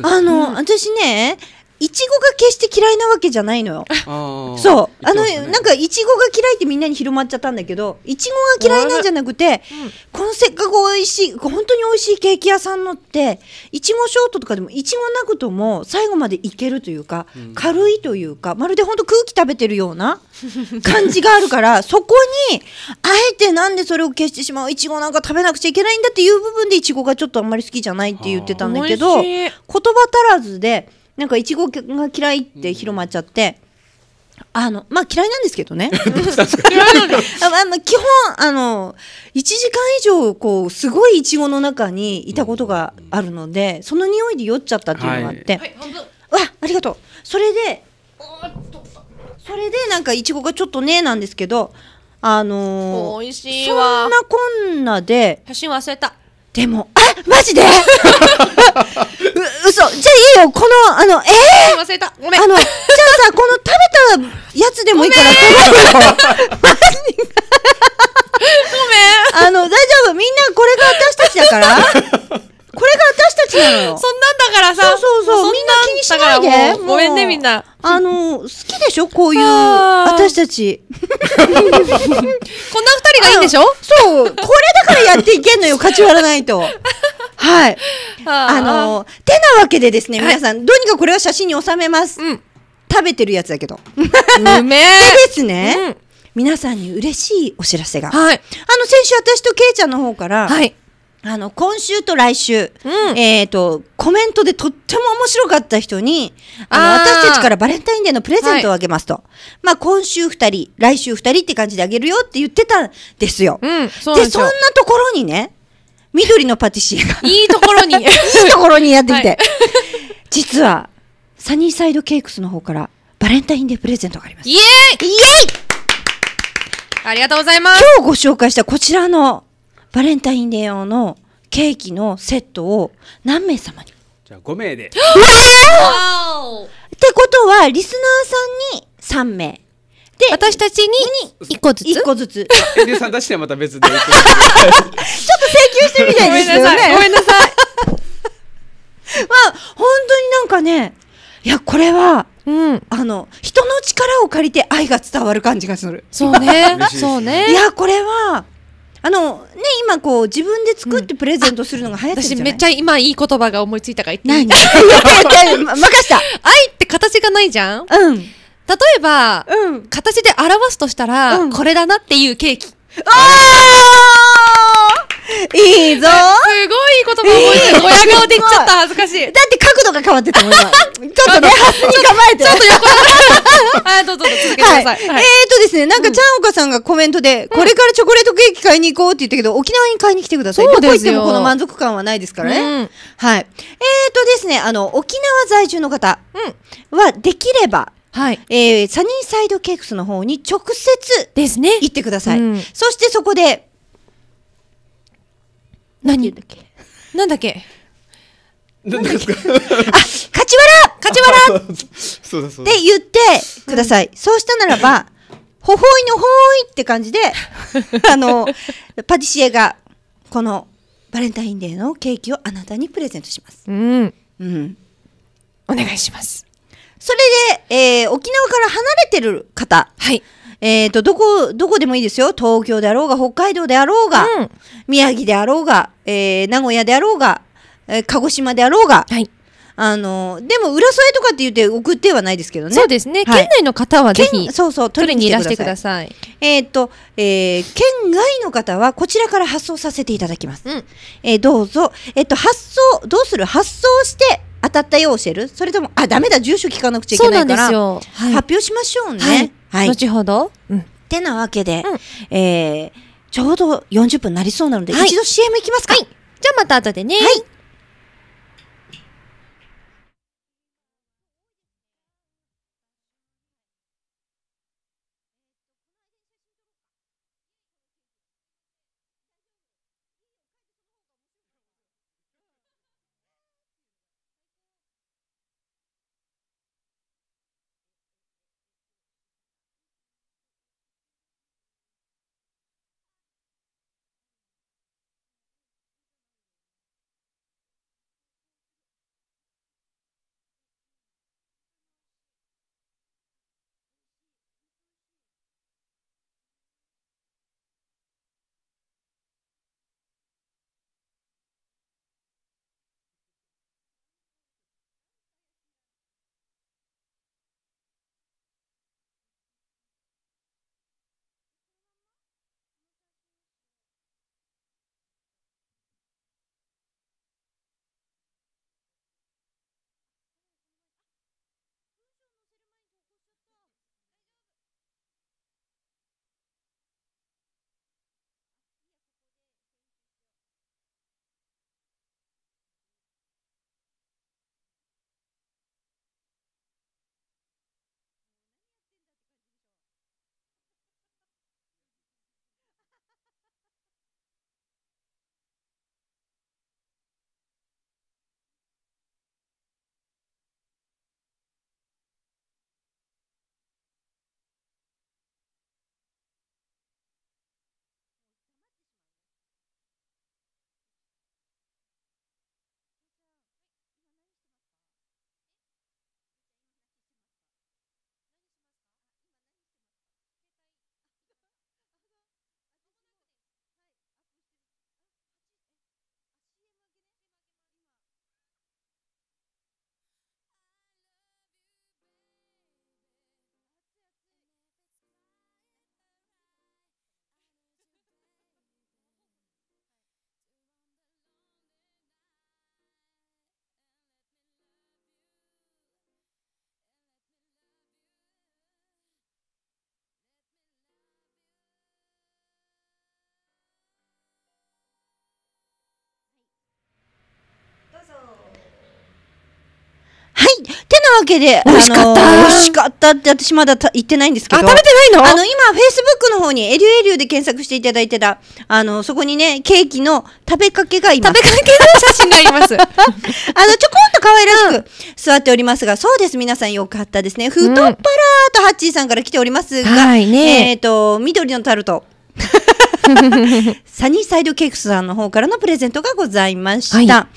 あの、私ね、いちごが決して嫌いなわけじゃないのよ。そう。あの、ね、なんか、いちごが嫌いってみんなに広まっちゃったんだけど、いちごが嫌いなんじゃなくて、うん、このせっかく美味しい、本当に美味しいケーキ屋さんのって、いちごショートとかでも、いちごなくとも最後までいけるというか、うん、軽いというか、まるで本当空気食べてるような感じがあるから、そこに、あえてなんでそれを消してしまう、いちごなんか食べなくちゃいけないんだっていう部分で、いちごがちょっとあんまり好きじゃないって言ってたんだけど、言葉足らずで、なんかいちごが嫌いって広まっちゃって。あの、まあ、嫌いなんですけどね。あの、基本、あの、1時間以上、こう、すごいいちごの中にいたことがあるので、その匂いで酔っちゃったっていうのがあって。はい、わ、ありがとう。それで、それでなんかいちごがちょっとね、なんですけど、あのー、そんなこんなで、写真忘れた。でも、あマジで う嘘じゃあいいよ、この、あの、えー、忘れた、ごめん。あの、じゃあさ、この食べたやつでもいいから、ごめん。マジごめん。あの、大丈夫、みんなこれが私たちだから。これが私たちなのよ。そんなんだからさ。そうそうそう。みんな気にしないで。ごめんね、みんな。あの、好きでしょこういう、私たち。こんな二人がいいんでしょそう。これだからやっていけんのよ、勝ち割らないと。はい。あの、てなわけでですね、皆さん、どうにかこれは写真に収めます。食べてるやつだけど。うめえ。でですね、皆さんに嬉しいお知らせが。はい。あの、先週私とケイちゃんの方から、はい。あの、今週と来週、うん、えっ、ー、と、コメントでとっても面白かった人に、あの、私たちからバレンタインデーのプレゼントをあげますと。はい、まあ、今週二人、来週二人って感じであげるよって言ってたんですよ。うん、そでそんなところにね、緑のパティシエが。いいところに。いいところにやってきて。はい、実は、サニーサイドケークスの方から、バレンタインデープレゼントがあります。イエーイイエーイありがとうございます。今日ご紹介したこちらのバレンタインデー用のケーキのセットを何名様にじゃあ5名で。ってことはリスナーさんに3名。で私たちに1個ずつ1個ずつ。エさん出してはまた別で。ちょっと請求してみたいですよね。ごめんなさい。ごめんなさい。まあ本当になんかねいやこれはうん、あの人の力を借りて愛が伝わる感じがする。そうね。そうね。いやこれはあのね今こう自分で作ってプレゼントするのが流行ってるじゃない、うん、私めっちゃ今いい言葉が思いついたから言ってみ たい任した愛って形がないじゃんうん例えば、うん、形で表すとしたら、うん、これだなっていうケーキああいいぞすごい言葉覚えてる。親顔で言っちゃった恥ずかしい。だって角度が変わってたもん、ちょっとね、発に構えて。ちょっと横に。はい、どうぞ続けてください。えーとですね、なんかちゃんおかさんがコメントで、これからチョコレートケーキ買いに行こうって言ったけど、沖縄に買いに来てください。どこ行ってもこの満足感はないですからね。はい。えーとですね、あの、沖縄在住の方は、できれば、はい。えー、サニーサイドケークスの方に直接ですね。行ってください。そしてそこで、何だっけなんだっけ何ですかあ、勝ち勝ち笑って言ってください。そうしたならば、ほほいのほーいって感じで、あの、パティシエが、このバレンタインデーのケーキをあなたにプレゼントします。うん。うん。お願いします。それで、えー沖縄から離れてる方はい。えっ、ー、と、どこ、どこでもいいですよ。東京であろうが、北海道であろうが、うん、宮城であろうが、えー、名古屋であろうが、えー、鹿児島であろうが、はい、あのでも浦添とかって言って送ってはないですけどね。そうですね。はい、県内の方はぜひ、そうそう取りにいらしてください。えっ、と、えー、県外の方はこちらから発送させていただきます。うん、えー、どうぞ。えっ、と発送どうする？発送して当たったよう教える？それともあダメだ住所聞かなくちゃいけないから、はい、発表しましょうね。はいはい、後ほど、うん、ってなわけで、うん、えー、ちょうど40分なりそうなので、はい、一度 CM いきますか、はい、じゃあまた後でね。はいわけで、美味しかった。美味しかったって、私まだ行ってないんですけど。あ、食べてないのあの、今、フェイスブックの方に、エリュエリュで検索していただいてた、あの、そこにね、ケーキの食べかけがいます。食べかけの写真があります。あの、ちょこんと可愛らしく座っておりますが、うん、そうです、皆さんよかったですね。太っ腹とハッチーさんから来ておりますが、うんはいね、えっ、ー、と、緑のタルト。サニーサイドケイクスさんの方からのプレゼントがございました。はい、あの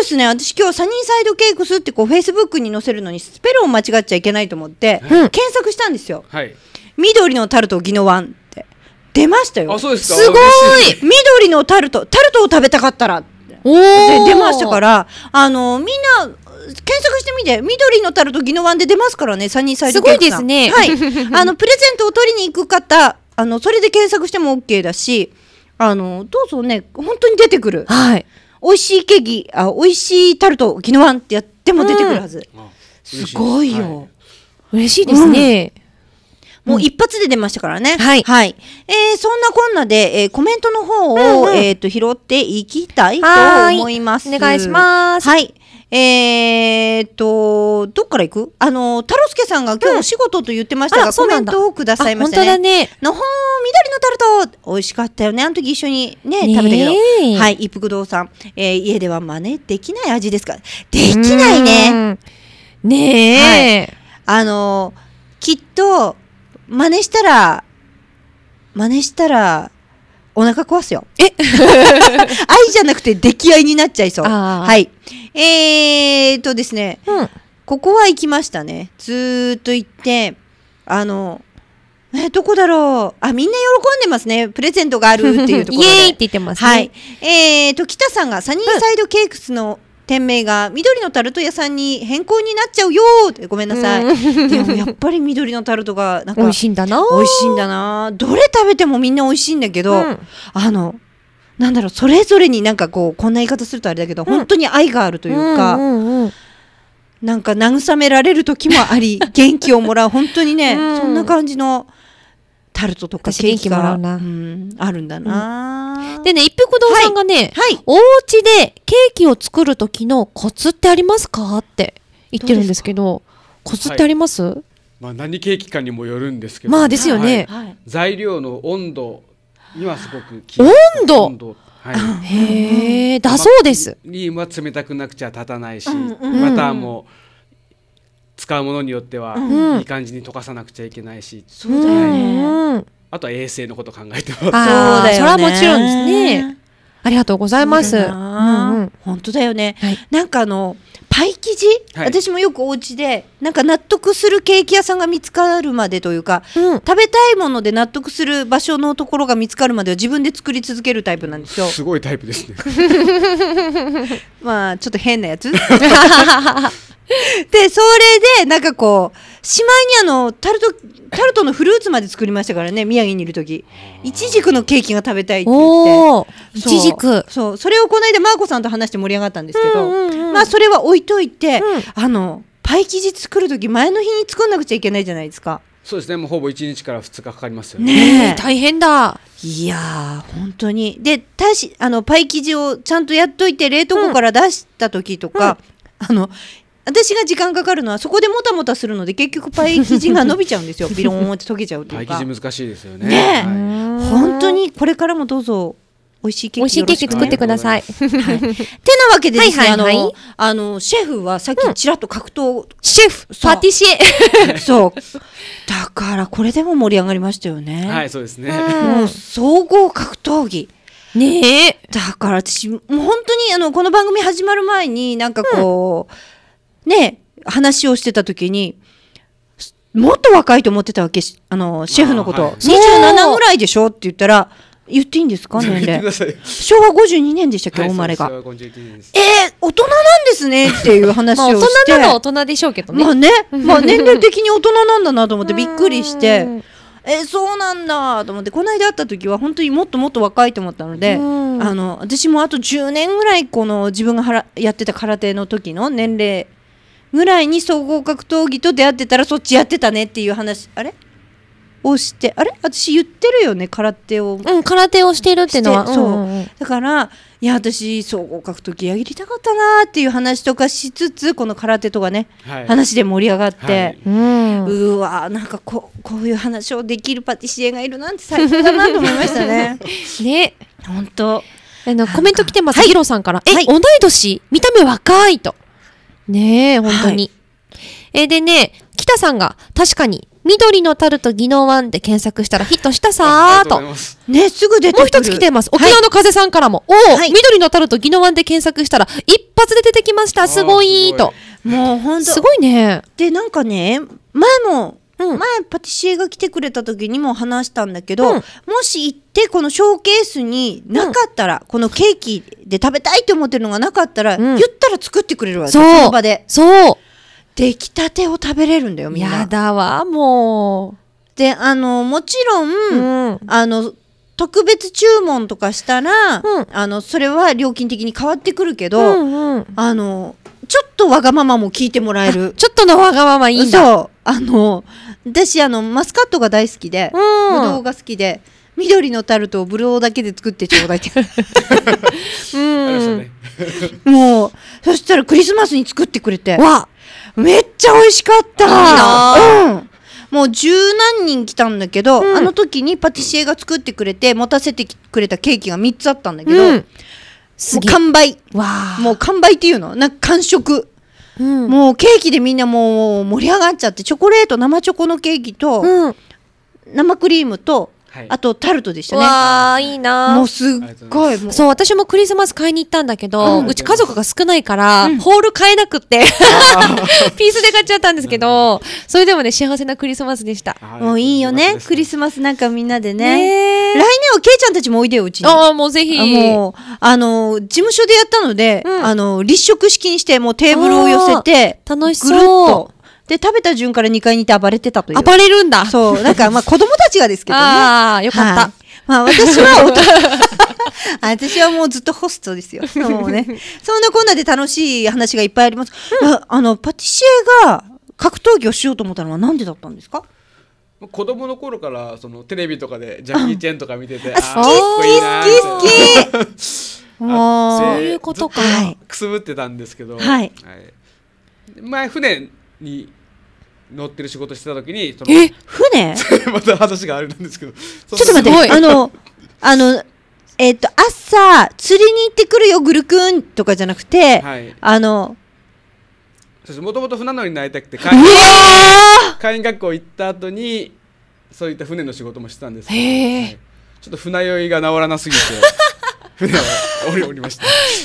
ですね、私今日サニーサイドケイクスってこうフェイスブックに載せるのにスペルを間違っちゃいけないと思って、うん、検索したんですよ。はい、緑のタルトギノワンって。出ましたよ。あ、そうですか。すごい緑のタルト、タルトを食べたかったら。で出ましたから、あの、みんな、検索してみて緑のタルトギノワンで出ますからねサニーサイドケークスさんすごいですねはいあのプレゼントを取りに行く方あのそれで検索しても OK だしあのどうぞね本当に出てくる、はい、美味しいケーキあ美味しいタルトキノワンってやっても出てくるはず、うん、すごいよ、はい、嬉しいですね、うんもう一発で出ましたからね。はい。はい。えー、そんなこんなで、えー、コメントの方を、うんうん、えっ、ー、と、拾っていきたいと思います。お願いします。はい。えー、と、どっから行くあの、太郎介さんが今日お仕事と言ってましたが、うん、コメントをくださいましたね。本当だね。のほー、緑のタルト、美味しかったよね。あの時一緒にね、ね食べたけど。はい、一服堂さん。えー、家では真似できない味ですかできないね。ねえ、はい、あの、きっと、真似したら、真似したら、お腹壊すよ。え 愛じゃなくて出来合いになっちゃいそう。はい。えー、っとですね、うん、ここは行きましたね。ずっと行って、あの、え、どこだろうあ、みんな喜んでますね。プレゼントがあるっていうところで。イエーイって言ってますね。はい。えー、と、北さんがサニーサイドケークスの、店名が緑のタルト屋さんに変更になっちゃうよってごめんなさい、でもやっぱり緑のタルトがなんか美味しいんだな美味しいんだなどれ食べてもみんな美味しいんだけど、うん、あのなんだろうそれぞれになんかこうこんな言い方するとあれだけど、うん、本当に愛があるというか、うんうんうん、なんか慰められる時もあり 元気をもらう本当にね、うん、そんな感じのタルトとかケーキがうん、あるんだな、うん、でね一服堂さんがね、はいはい、お家でケーキを作る時のコツってありますかって言ってるんですけどコツってあります、はいまあ、何ケーキかにもよるんですけど、まあですよね、はい、材料の温度はすごく温度温度はい、へえ、だそうです。リームは冷たくなくちゃ立たないし、うんうん、ターも使うものによっては、いい感じに溶かさなくちゃいけないし、そうだよね。あとは衛生のこと考えてます。ああ、それはもちろんですね。ありがとうございます。うんうん、本当だよね、はい、なんかあのパイ生地、はい、私もよくお家でなんか納得するケーキ屋さんが見つかるまでというか、うん、食べたいもので納得する場所のところが見つかるまでは自分で作り続けるタイプなんですよ。すごいタイプですね。まあちょっと変なやつ。で、それで、なんかこう、しまいにあの、タルト、タルトのフルーツまで作りましたからね、宮城にいる時。いちじくのケーキが食べたいって言って。いちじく。そう、それをこの間、マーコさんと話して盛り上がったんですけど、うんうんうん、まあ、それは置いといて、うん、あの、パイ生地作る時、前の日に作んなくちゃいけないじゃないですか。そうですね、もうほぼ1日から2日かかりますよね。ね大変だ。いや本当に。で、たし、あの、パイ生地をちゃんとやっといて、冷凍庫から出した時とか、うんうん、あの、私が時間かかるのはそこでもたもたするので結局パイ生地が伸びちゃうんですよ ビローンって溶けちゃうというかパイ生地難しいですよねね、はい、本当にこれからもどうぞ美味しいケーキ美味しいケーキ作ってください。はい、てなわけでですね、はいはいはい、あの、あの、シェフはさっきちらっと格闘、うん、シェフ、パティシエ。そう。だからこれでも盛り上がりましたよね。はい、そうですね。もう総合格闘技。ねえ。だから私、もう本当にあの、この番組始まる前になんかこう、うんね、話をしてた時に、もっと若いと思ってたわけ、あの、シェフのこと。はい、27ぐらいでしょって言ったら、言っていいんですか年齢。昭和52年でしたっけ、お生まれが。えー、大人なんですねっていう話をして。まあ、大人なら大人でしょうけどね。まあね、まあ年齢的に大人なんだなと思ってびっくりして。えそうなんだと思ってこの間会った時は本当にもっともっと若いと思ったので、あの私もあと10年ぐらいこの自分がはらやってた空手の時の年齢ぐらいに総合格闘技と出会ってたらそっちやってたねっていう話あれをしてあれ私言ってるよね空手をうん空手をしてるっていうのは、そう、うんうんうん、だからいや私総合格闘技やりたかったなっていう話とかしつつこの空手とかね、はい、話で盛り上がって、はい、うわなんかここういう話をできるパティシエがいるなんて最高だなと思いましたね ね本当あとコメント来てますヒロさんから「はい、同い年見た目若い」と。ねえ、本当に。はい、えでね、北さんが確かに緑のタルト技能ンで検索したらヒットしたさーと。ね、すぐ出てくる。もう一つ来てます。沖縄の風さんからも。はい、おー、はい、緑のタルト技能ンで検索したら一発で出てきました。すごいと。もう本当すごいね。で、なんかね、前もうん、前パティシエが来てくれた時にも話したんだけど、うん、もし行ってこのショーケースになかったら、うん、このケーキで食べたいって思ってるのがなかったら、言ったら作ってくれるわけその場でそう出来たてを食べれるんだよみんなやだわもうであのもちろん、あの特別注文とかしたら、あのそれは料金的に変わってくるけど、うんうん、あのちょっとわがままも聞いてもらえる。ちょっとのわがままいいんだ。そう。あの、私、あの、マスカットが大好きで、うん、ぶどうが好きで、緑のタルトをブドウだけで作ってちょうだいって。うん。もう、そしたらクリスマスに作ってくれて。わめっちゃ美味しかったうん。もう十何人来たんだけど、うん、あの時にパティシエが作ってくれて持たせてくれたケーキが3つあったんだけど、うん、もう完売わもう完売っていうのなんか完食、うん、もうケーキでみんなもう盛り上がっちゃってチョコレート生チョコのケーキと、うん、生クリームとあとタルトでしたねわあいいなもうすっごいそう私もクリスマス買いに行ったんだけど、うち家族が少ないから、ホール買えなくって ピースで買っちゃったんですけどそれでもね幸せなクリスマスでしたもういいよねクリスマスなんかみんなでね来年はけいちゃんたちもおいでようちにああもうぜひもうあの事務所でやったので、あの立食式にしてもうテーブルを寄せて楽しそうで食べた順から2階にいて暴れてたという暴れるんだそうなんかまあ子供たちがですけどね ああよかった、はい、まあ私は 私はもうずっとホストですよ。そうね。そんなこんなで楽しい話がいっぱいあります。うん、あの、パティシエが格闘技をしようと思ったのは何んでだったんですか子供の頃からそのテレビとかでジャッキー・チェンとか見てて、あ好き好き好き好きそういうことか、くすぶってたんですけど、はい、はい、前船に乗ってる仕事してた時にそのえ船 また話があるんですけどちょっと待ってあのあのえっ、と朝釣りに行ってくるよグルくんとかじゃなくて、はい、あのもともと船乗りになりたくて会員会員学校行った後にそういった船の仕事もしてたんですけど、はい、ちょっと船酔いが治らなすぎて船を降り降りました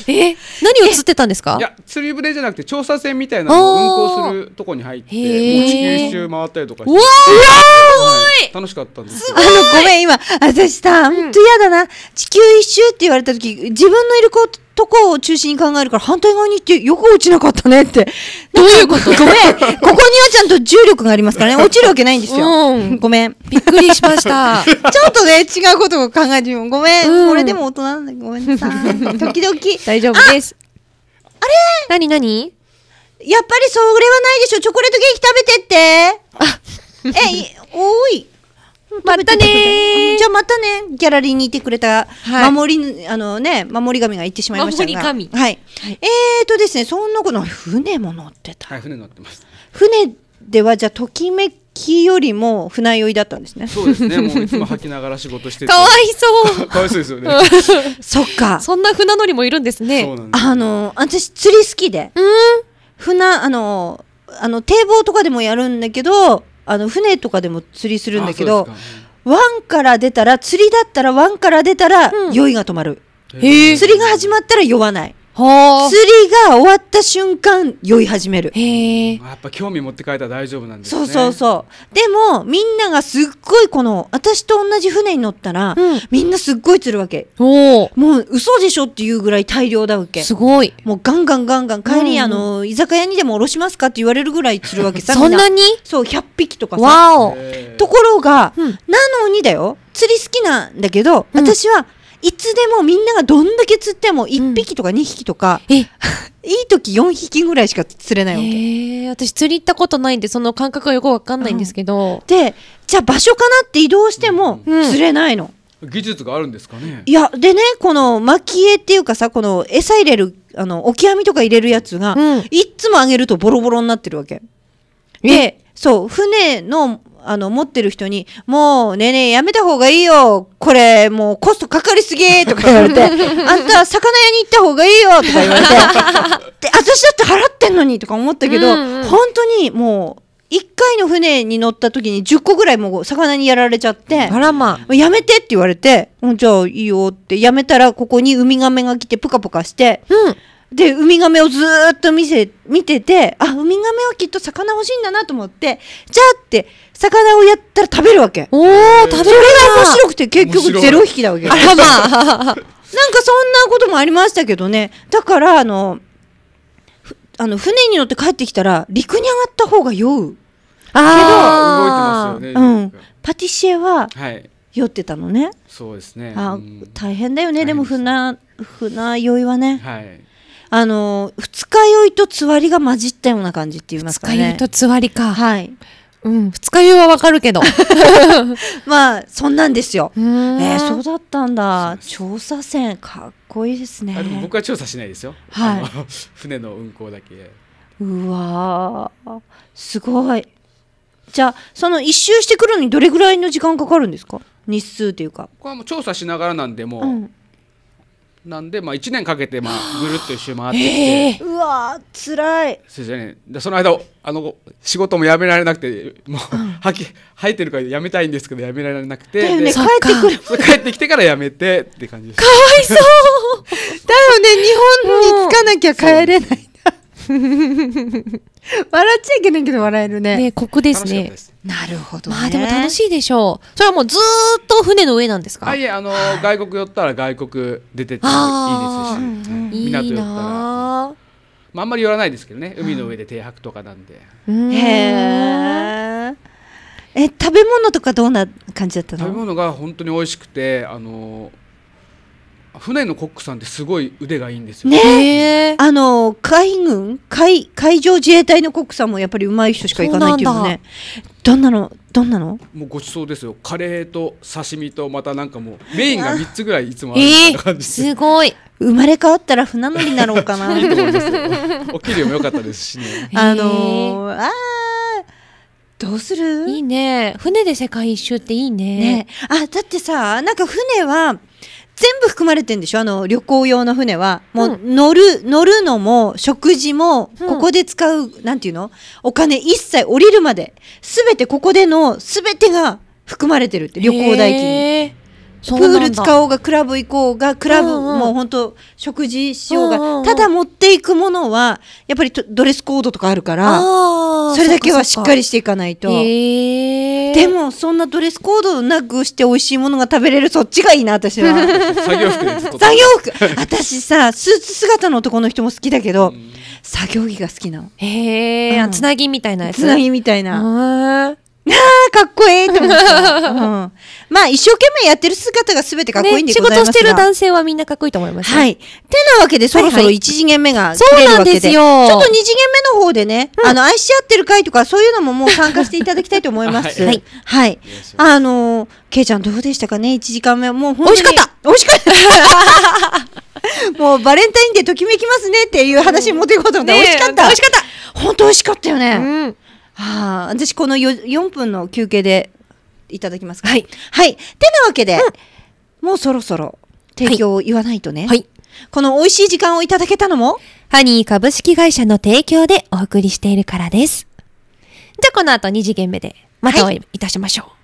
え何を釣ってたんですかいや釣り船じゃなくて調査船みたいなのを運航するとこに入ってもう地球一周回ったりとかしてわー、はい、楽しかったんですあのごめん今私さ本当嫌だな、うん、地球一周って言われた時自分のいるこ子とこを中心に考えるから反対側に行ってよく落ちなかったねって。どういうことごめん。ここにはちゃんと重力がありますからね。落ちるわけないんですよ。うん、ごめん。びっくりしました。ちょっとね、違うことを考えてみよう。ごめん。うん、これでも大人なんだごめんなさい。時々。大丈夫です。あれなになにやっぱりそれはないでしょ。チョコレートケーキ食べてって。あ、え、多い。またねじゃあまたねギャラリーにいてくれた、はい、守りあのね守り神が行ってしまいましたが守り神、はい、はい、えーとですねそんな子の船も乗ってた、はい、船乗ってます船ではじゃあときめきよりも船酔いだったんですねそうですねもういつも吐きながら仕事しててかわいそう かわいそうですよねそっかそんな船乗りもいるんですねそうなんですあの私釣り好きでうん船あのあの堤防とかでもやるんだけどあの船とかでも釣りするんだけど、湾から出たら釣りだったら湾から出たら、酔いが止まる、釣りが始まったら酔わない釣りが終わった瞬間酔い始めるへえやっぱ興味持って帰ったら大丈夫なんですねそうそうそうでもみんながすっごいこの私と同じ船に乗ったら、うん、みんなすっごい釣るわけおもう嘘でしょっていうぐらい大量だわけすごいもうガンガンガンガン帰り、うん、あの居酒屋にでもおろしますかって言われるぐらい釣るわけさそんなにそう100匹とかさわおところが、うん、なのにだよ釣り好きなんだけど、私はいつでもみんながどんだけ釣っても1匹とか2匹とか、うん、いい時4匹ぐらいしか釣れないわけ、えー、私釣り行ったことないんでその感覚はよくわかんないんですけど、うん、でじゃあ場所かなって移動しても釣れないの、うん、技術があるんですかねいやでねこの蒔絵っていうかさこの餌入れるあのオキアミとか入れるやつが、いっつもあげるとボロボロになってるわけでそう船のあの、持ってる人に、もう、ねえねえ、やめた方がいいよ。これ、もう、コストかかりすぎとか言われて、あんた、魚屋に行った方がいいよとか言われて、で、私だって払ってんのにとか思ったけど、うんうん、本当にもう、一回の船に乗った時に10個ぐらいもう魚にやられちゃって、あらまあ。やめてって言われて、じゃあいいよって、やめたらここにウミガメが来てプカプカして、うんで、ウミガメをずっと見せ、見てて、あ、ウミガメはきっと魚欲しいんだなと思って、じゃあって、魚をやったら食べるわけ。おお、食べるそれが面白くて結局ゼロ匹だわけ。あらまあ。なんかそんなこともありましたけどね。だから、あの、あの船に乗って帰ってきたら陸に上がった方が酔う。ああ、動いてますよね。うん。パティシエははい。酔ってたのね。そうですね。あ、大変だよね。でも船船酔いはね。はい。あの二日酔いとつわりが混じったような感じって言いますかね。二日酔いとつわりか。はい。うん、二日酔いはわかるけど。まあ、そんなんですよ。えー、そうだったんだ。調査船、かっこいいですね。僕は調査しないですよ。はい。船の運航だけ。うわすごい。じゃあ、その一周してくるのにどれぐらいの時間かかるんですか日数というか。ここはもう調査しながらなんでも、うん、なんで、まあ、1年かけて、まあ、ぐるっと一周回ってきて、えー、うわつらいそうですねでその間あの仕事も辞められなくてもう、うん、はき生いてるから辞めたいんですけど辞められなくて、帰ってくてきてから辞めてって感じですかわいそうだよね日本に着かなきゃ帰れない、笑っちゃいけないけど笑えるね。ね、ここですね。なるほど、まあでも楽しいでしょう。それはもうずーっと船の上なんですか。あいえあの、外国寄ったら外国出てっていいですし、港寄ったら。まあ、あんまり寄らないですけどね海の上で停泊とかなんで、へえ。え、食べ物とかどんな感じだった食べ物が本当に美味しくてあの船のコックさんってすごい腕がいいんですよね。ねあの海軍海海上自衛隊のコックさんもやっぱり上手い人しか行かないっていうのね。どんなのどんなの？もうごちそうですよ。カレーと刺身とまたなんかもうメインが三つぐらいいつもあるみたいな感じす、えー、すごい。生まれ変わったら船乗りになろうかな。いいといまお給料も良かったですしね。あのー、あどうするいいね船で世界一周っていいねねあだってさなんか船は全部含まれてんでしょあの旅行用の船はもう乗る、うん、乗るのも食事もここで使う、うん、なんていうのお金一切降りるまですべてここでのすべてが含まれてるって旅行代金に。プール使おうがクラブ行こうがクラブもう本当食事しようが、うんうん、ただ持っていくものはやっぱりドレスコードとかあるからそれだけはしっかりしていかないとでもそんなドレスコードなくして美味しいものが食べれるそっちがいいな私は 作業服です 作業服私さスーツ姿の男の人も好きだけど、うん、作業着が好きなのへえ、うつなぎみたいなやつつなぎみたいなあかっこいいと思った、うん、まあ一生懸命やってる姿が全てかっこいいんでございますが、ね、仕事してる男性はみんなかっこいいと思います、はい。てなわけでそろそろ1次元目がそうるわけで、はいはい、ちょっと2次元目の方でね、うん、あの愛し合ってる会とかそういうのももう参加していただきたいと思いますはい、はい、あのけいちゃんどうでしたかね1時間目もう美味しかった美味しかった もうバレンタインでときめきますねっていう話に持っていこうと思ったうんね、美味しかった美味しかった本当美味しかったよね、うんはあ、私この 4, 分の休憩でいただきますか。はい。はい。てなわけで、うん、もうそろそろ提供を言わないとね。はい。この美味しい時間をいただけたのも、ハニー株式会社の提供でお送りしているからです。じゃあこの後2次元目でまたお会いいたしましょう。はい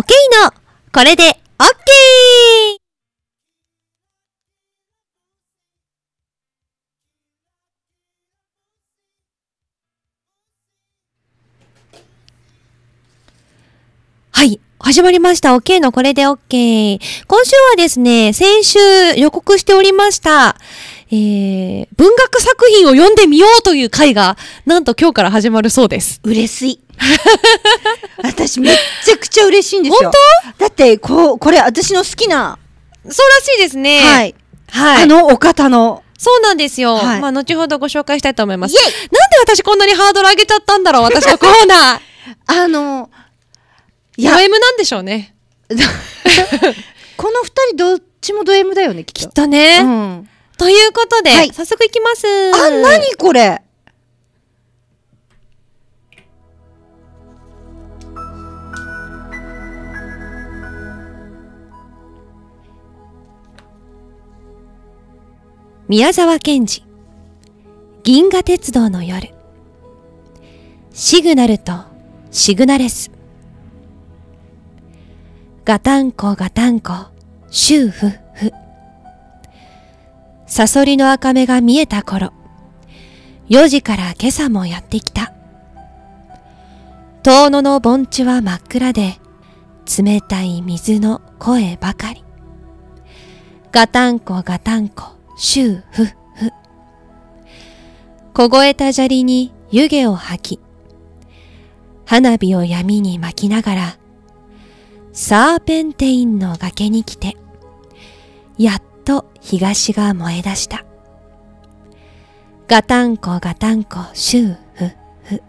OK の、これで OK! はい。始まりました。OK のこれで OK。今週はですね、先週予告しておりました。えー、文学作品を読んでみようという回が、なんと今日から始まるそうです。嬉しい。私めっちゃくちゃ嬉しいんですよ。本当だって、こう、これ私の好きな。そうらしいですね。はい。はい。あのお方の。そうなんですよ。はい、まあ、後ほどご紹介したいと思います。なんで私こんなにハードル上げちゃったんだろう私のコーナー。あの、ド M なんでしょうね。この二人どっちもド M だよね、きっと。きっとね。うん。ということで、はい、早速いきます。あ、なにこれ宮沢賢治銀河鉄道の夜シグナルとシグナレスガタンコガタンコーフ。サソリの赤目が見えた頃、4時から今朝もやってきた。遠野の盆地は真っ暗で、冷たい水の声ばかり。ガタンコガタンコ、シューフッフ。凍えた砂利に湯気を吐き、花火を闇に巻きながら、サーペンテインの崖に来て、やっと東が燃え出した。ガタンコガタンコシューフフ。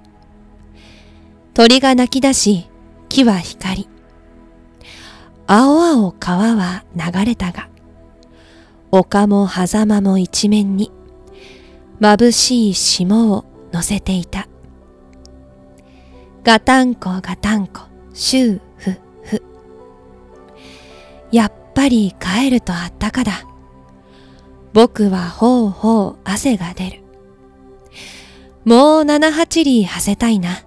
鳥が鳴き出し、木は光り。青々川は流れたが、丘も狭間も一面に、眩しい霜を乗せていた。ガタンコガタンコ、シューフフ。やっぱり帰るとあったかだ。僕はほうほう汗が出る。もう七八里はせたいな。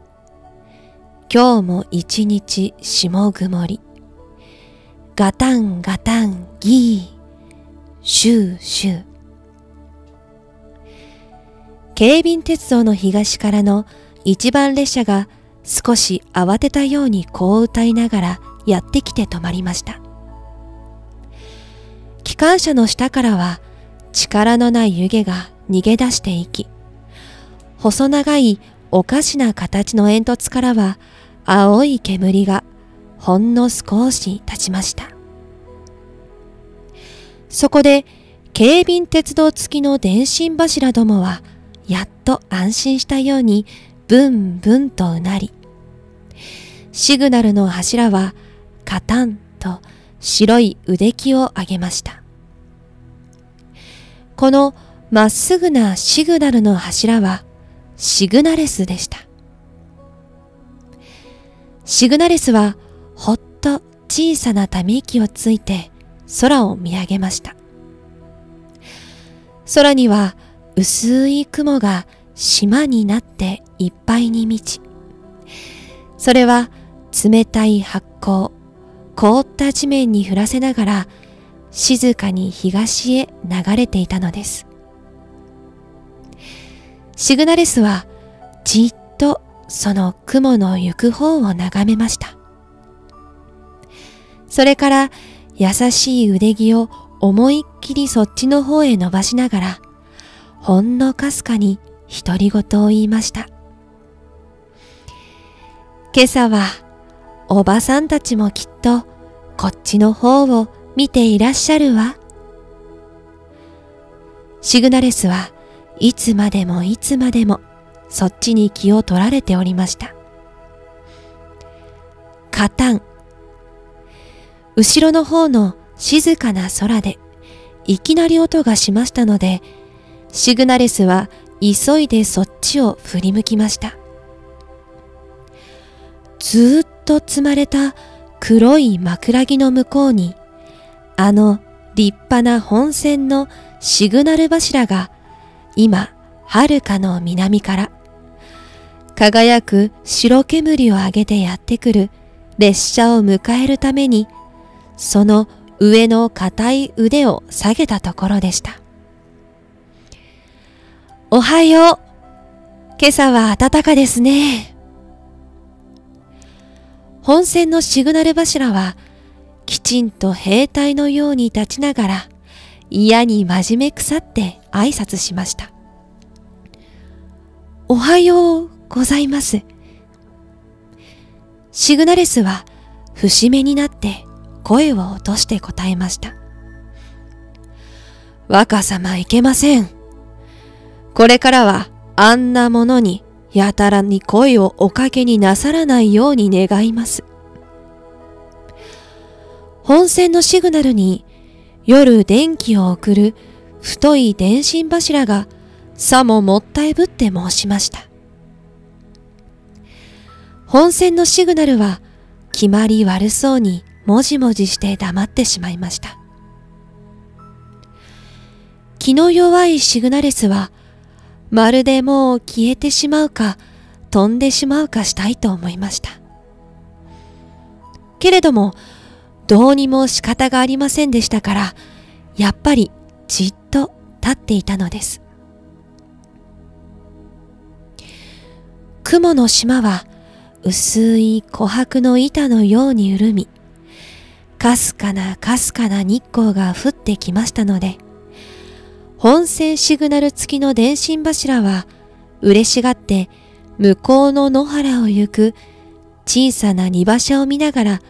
今日も一日下曇り。ガタンガタンギー、シューシュー。警備鉄道の東からの一番列車が少し慌てたようにこう歌いながらやってきて止まりました。機関車の下からは力のない湯気が逃げ出していき、細長いおかしな形の煙突からは青い煙がほんの少し立ちました。そこで警備鉄道付きの電信柱どもはやっと安心したようにブンブンとうなり、シグナルの柱はカタンと白い腕木を上げました。このまっすぐなシグナルの柱はシグナレスでした。シグナレスはほっと小さなため息をついて空を見上げました。空には薄い雲が島になっていっぱいに満ち、それは冷たい発光、凍った地面に降らせながら静かに東へ流れていたのです。シグナレスはじっとその雲の行く方を眺めました。それから優しい腕着を思いっきりそっちの方へ伸ばしながら、ほんのかすかに独り言を言いました。今朝はおばさんたちもきっとこっちの方を見ていらっしゃるわ。シグナレスはいつまでもいつまでもそっちに気を取られておりました。カタン。後ろの方の静かな空でいきなり音がしましたので、シグナレスは急いでそっちを振り向きました。ずーっと積まれた黒い枕木の向こうにあの立派な本線のシグナル柱が今、遥かの南から輝く白煙を上げてやってくる列車を迎えるためにその上の硬い腕を下げたところでした。おはよう。今朝は暖かですね。本線のシグナル柱はきちんと兵隊のように立ちながら、嫌に真面目腐って挨拶しました。おはようございます。シグナレスは節目になって声を落として答えました。若さまいけません。これからはあんなものにやたらに声をおかけになさらないように願います。本線のシグナルに夜電気を送る太い電信柱がさももったいぶって申しました。本線のシグナルは決まり悪そうにもじもじして黙ってしまいました。気の弱いシグナレスはまるでもう消えてしまうか飛んでしまうかしたいと思いました。けれどもどうにも仕方がありませんでしたから、やっぱりじっと立っていたのです。雲の島は薄い琥珀の板のように潤み、かすかなかすかな日光が降ってきましたので、本線シグナル付きの電信柱は嬉しがって向こうの野原を行く小さな荷馬車を見ながら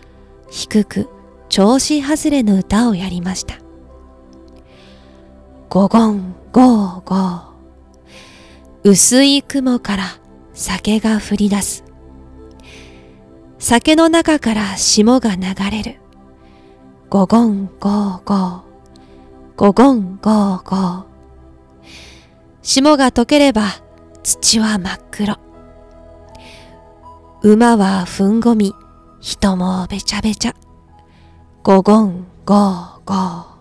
低く調子外れの歌をやりました。ゴゴン、ゴーゴー。薄い雲から酒が降り出す。酒の中から霜が流れる。ゴゴンゴーゴー。ゴゴンゴーゴー。霜が溶ければ土は真っ黒。馬はふんごみ、人もべちゃべちゃ。ゴゴンゴーゴー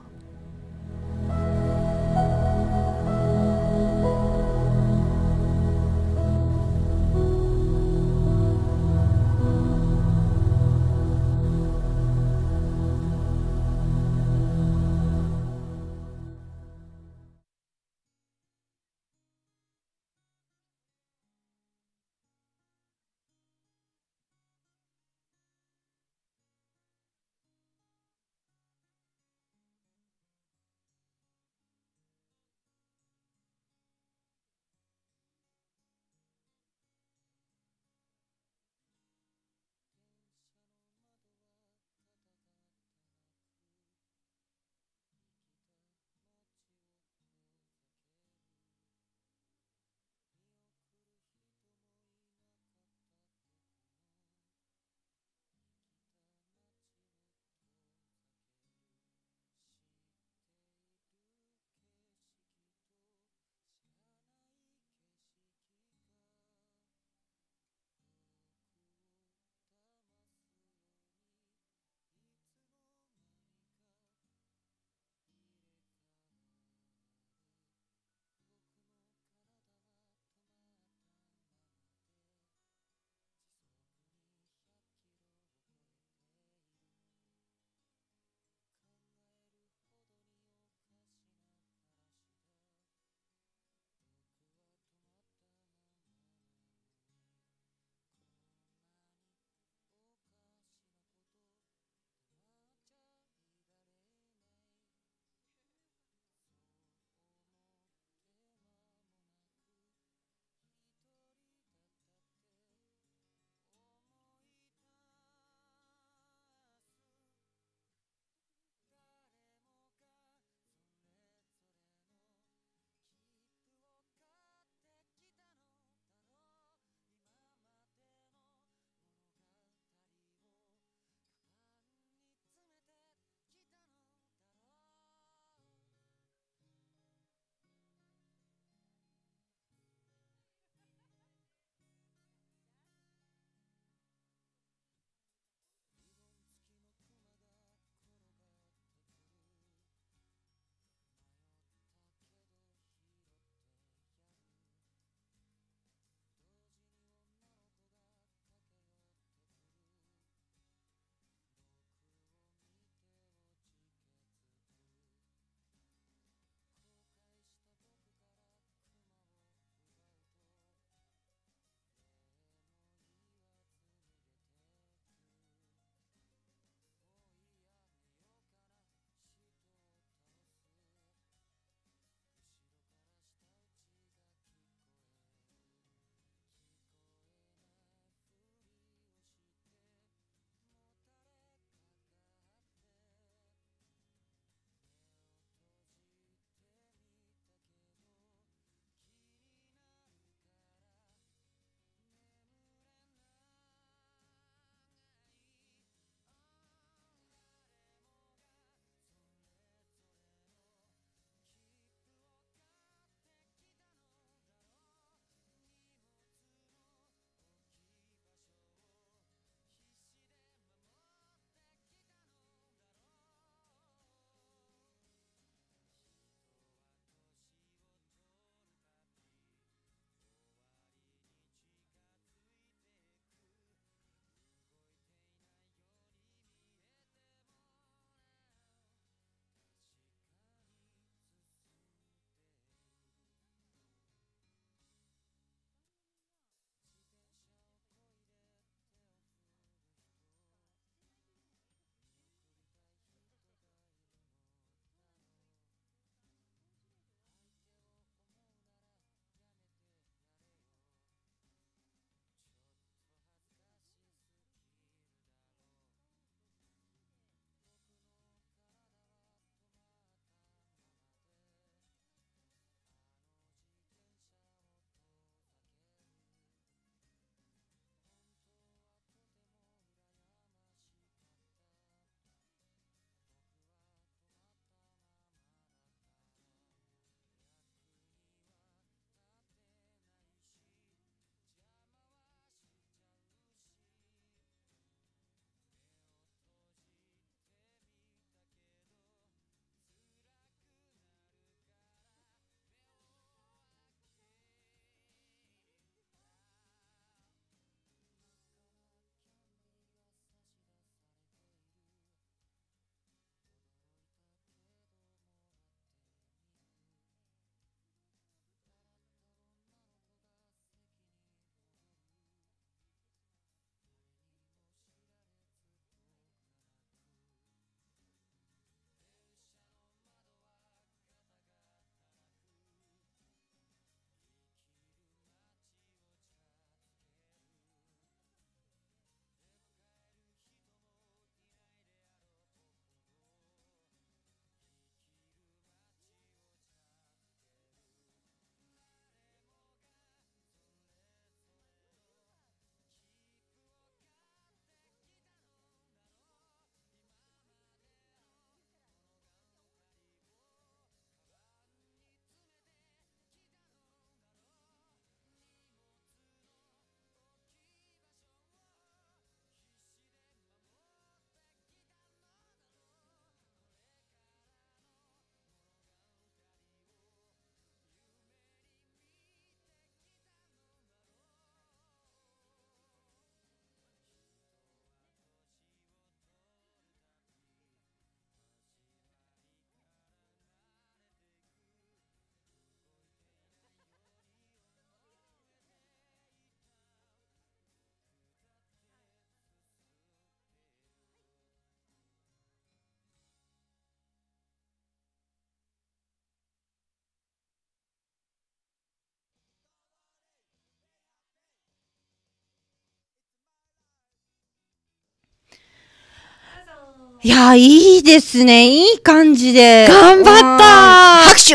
いや、いいですね。いい感じで。頑張った拍手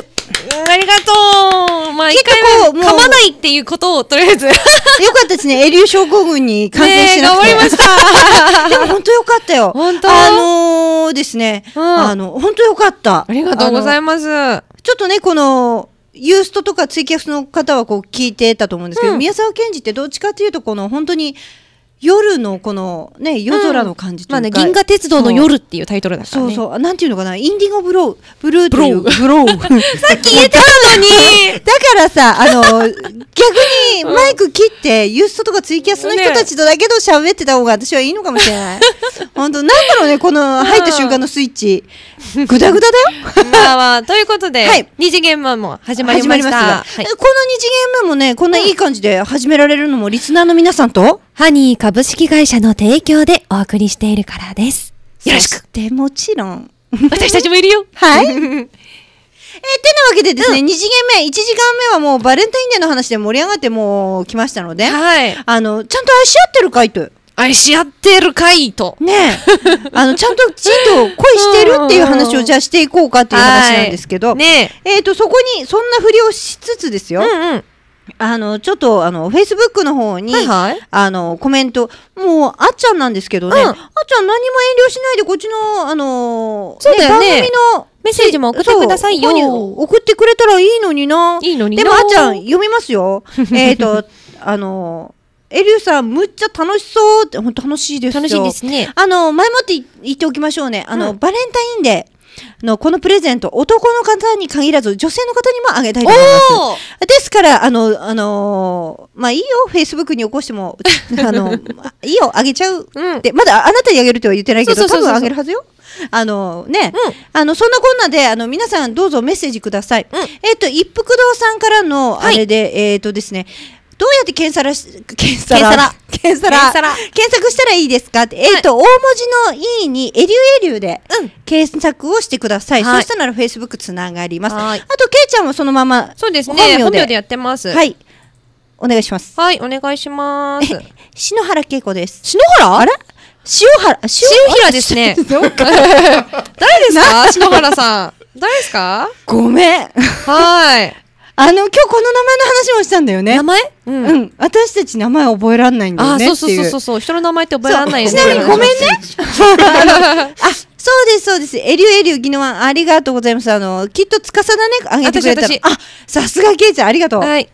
ありがとうまあ、一回も噛まないっていうことを、とりあえず。よかったですね。エリュー症候群に感染してなくて。頑張りました でも本当よかったよ。本当あのー、ですね。あの、本当よかった。ありがとうございます。ちょっとね、この、ユーストとかツイキャスの方はこう聞いてたと思うんですけど、宮沢賢治ってどっちかっていうと、この本当に、夜のこのね夜空の感じというか、うんまあね、銀河鉄道の夜っていうタイトルだから、ね、そうそうなんていうのかなインディゴブローブルーブブロー さっき言てたのに だからさあの逆にマイク切ってユーストとかツイキャスの人たちとだけど喋ってた方が私はいいのかもしれない、本当なんだろうねこの入った瞬間のスイッチ、ぐだぐだだよ。まあまあ、ということで、はい、二次元マンも始まりました。まはい、この二次元マンもね、こんないい感じで始められるのも、リスナーの皆さんと、ハニー株式会社の提供でお送りしているからです。よろしく。で、もちろん。私たちもいるよ。はい。えー、てなわけでですね、うん、2次元目、1時間目はもうバレンタインデーの話で盛り上がってもう来ましたので、はい、あの、ちゃんと愛し合ってるかいと。愛し合ってるかいと。ね あの、ちゃんとちんと恋してるっていう話をじゃあしていこうかっていう話なんですけど、ねえっ、と、そこに、そんなふりをしつつですよ。うんうんあの、ちょっと、あの、フェイスブックの方に、はいはい、あの、コメント、もう、あっちゃんなんですけどね、うん、あっちゃん何も遠慮しないで、こっちの、あの、そうだよね、ね、番組の、メッセージも送ってくださいよ。送ってくれたらいいのにな。いいのにな。でも、あっちゃん、読みますよ。えっと、あの、エリューさん、むっちゃ楽しそうって、本当楽しいですよ。楽しいですね。あの、前もって言っておきましょうね。あの、うん、バレンタインデー。のこのプレゼント、男の方に限らず、女性の方にもあげたいと思います。ですから、あの、あのー、まあいいよ、フェイスブックに起こしても、あの、いいよ、あげちゃうって、うん、まだあなたにあげるとは言ってないけど、多分あげるはずよ。あのね、うん、あのそんなこんなであの皆さんどうぞメッセージください。うん、えっ、ー、と一福堂さんからのあれで、はい、えっ、ー、とですね、どうやって検査らし、検査ら、検査ら、検査ら、検索したらいいですかって、えっ、と、大文字の E に、エリュエリュで、検索をしてください。そうしたら Facebook つながります。あと、ケイちゃんもそのまま、そうですね、本名でやってます。はい。お願いします。はい、お願いします。篠原恵子です。篠原あれ塩原、塩平ですね。誰ですか篠原さん。誰ですかごめん。はい。あの今日この名前の話もしたんだよね。名前？うん、うん、私たち名前覚えらんないんだよねそうそうそうそう人の名前って覚えらんないよね。ちなみにごめんね。あそうですそうですエリュエリュギノワンありがとうございますあのきっと司だねあげてくれたあさすがケイちゃんありがとう。はい。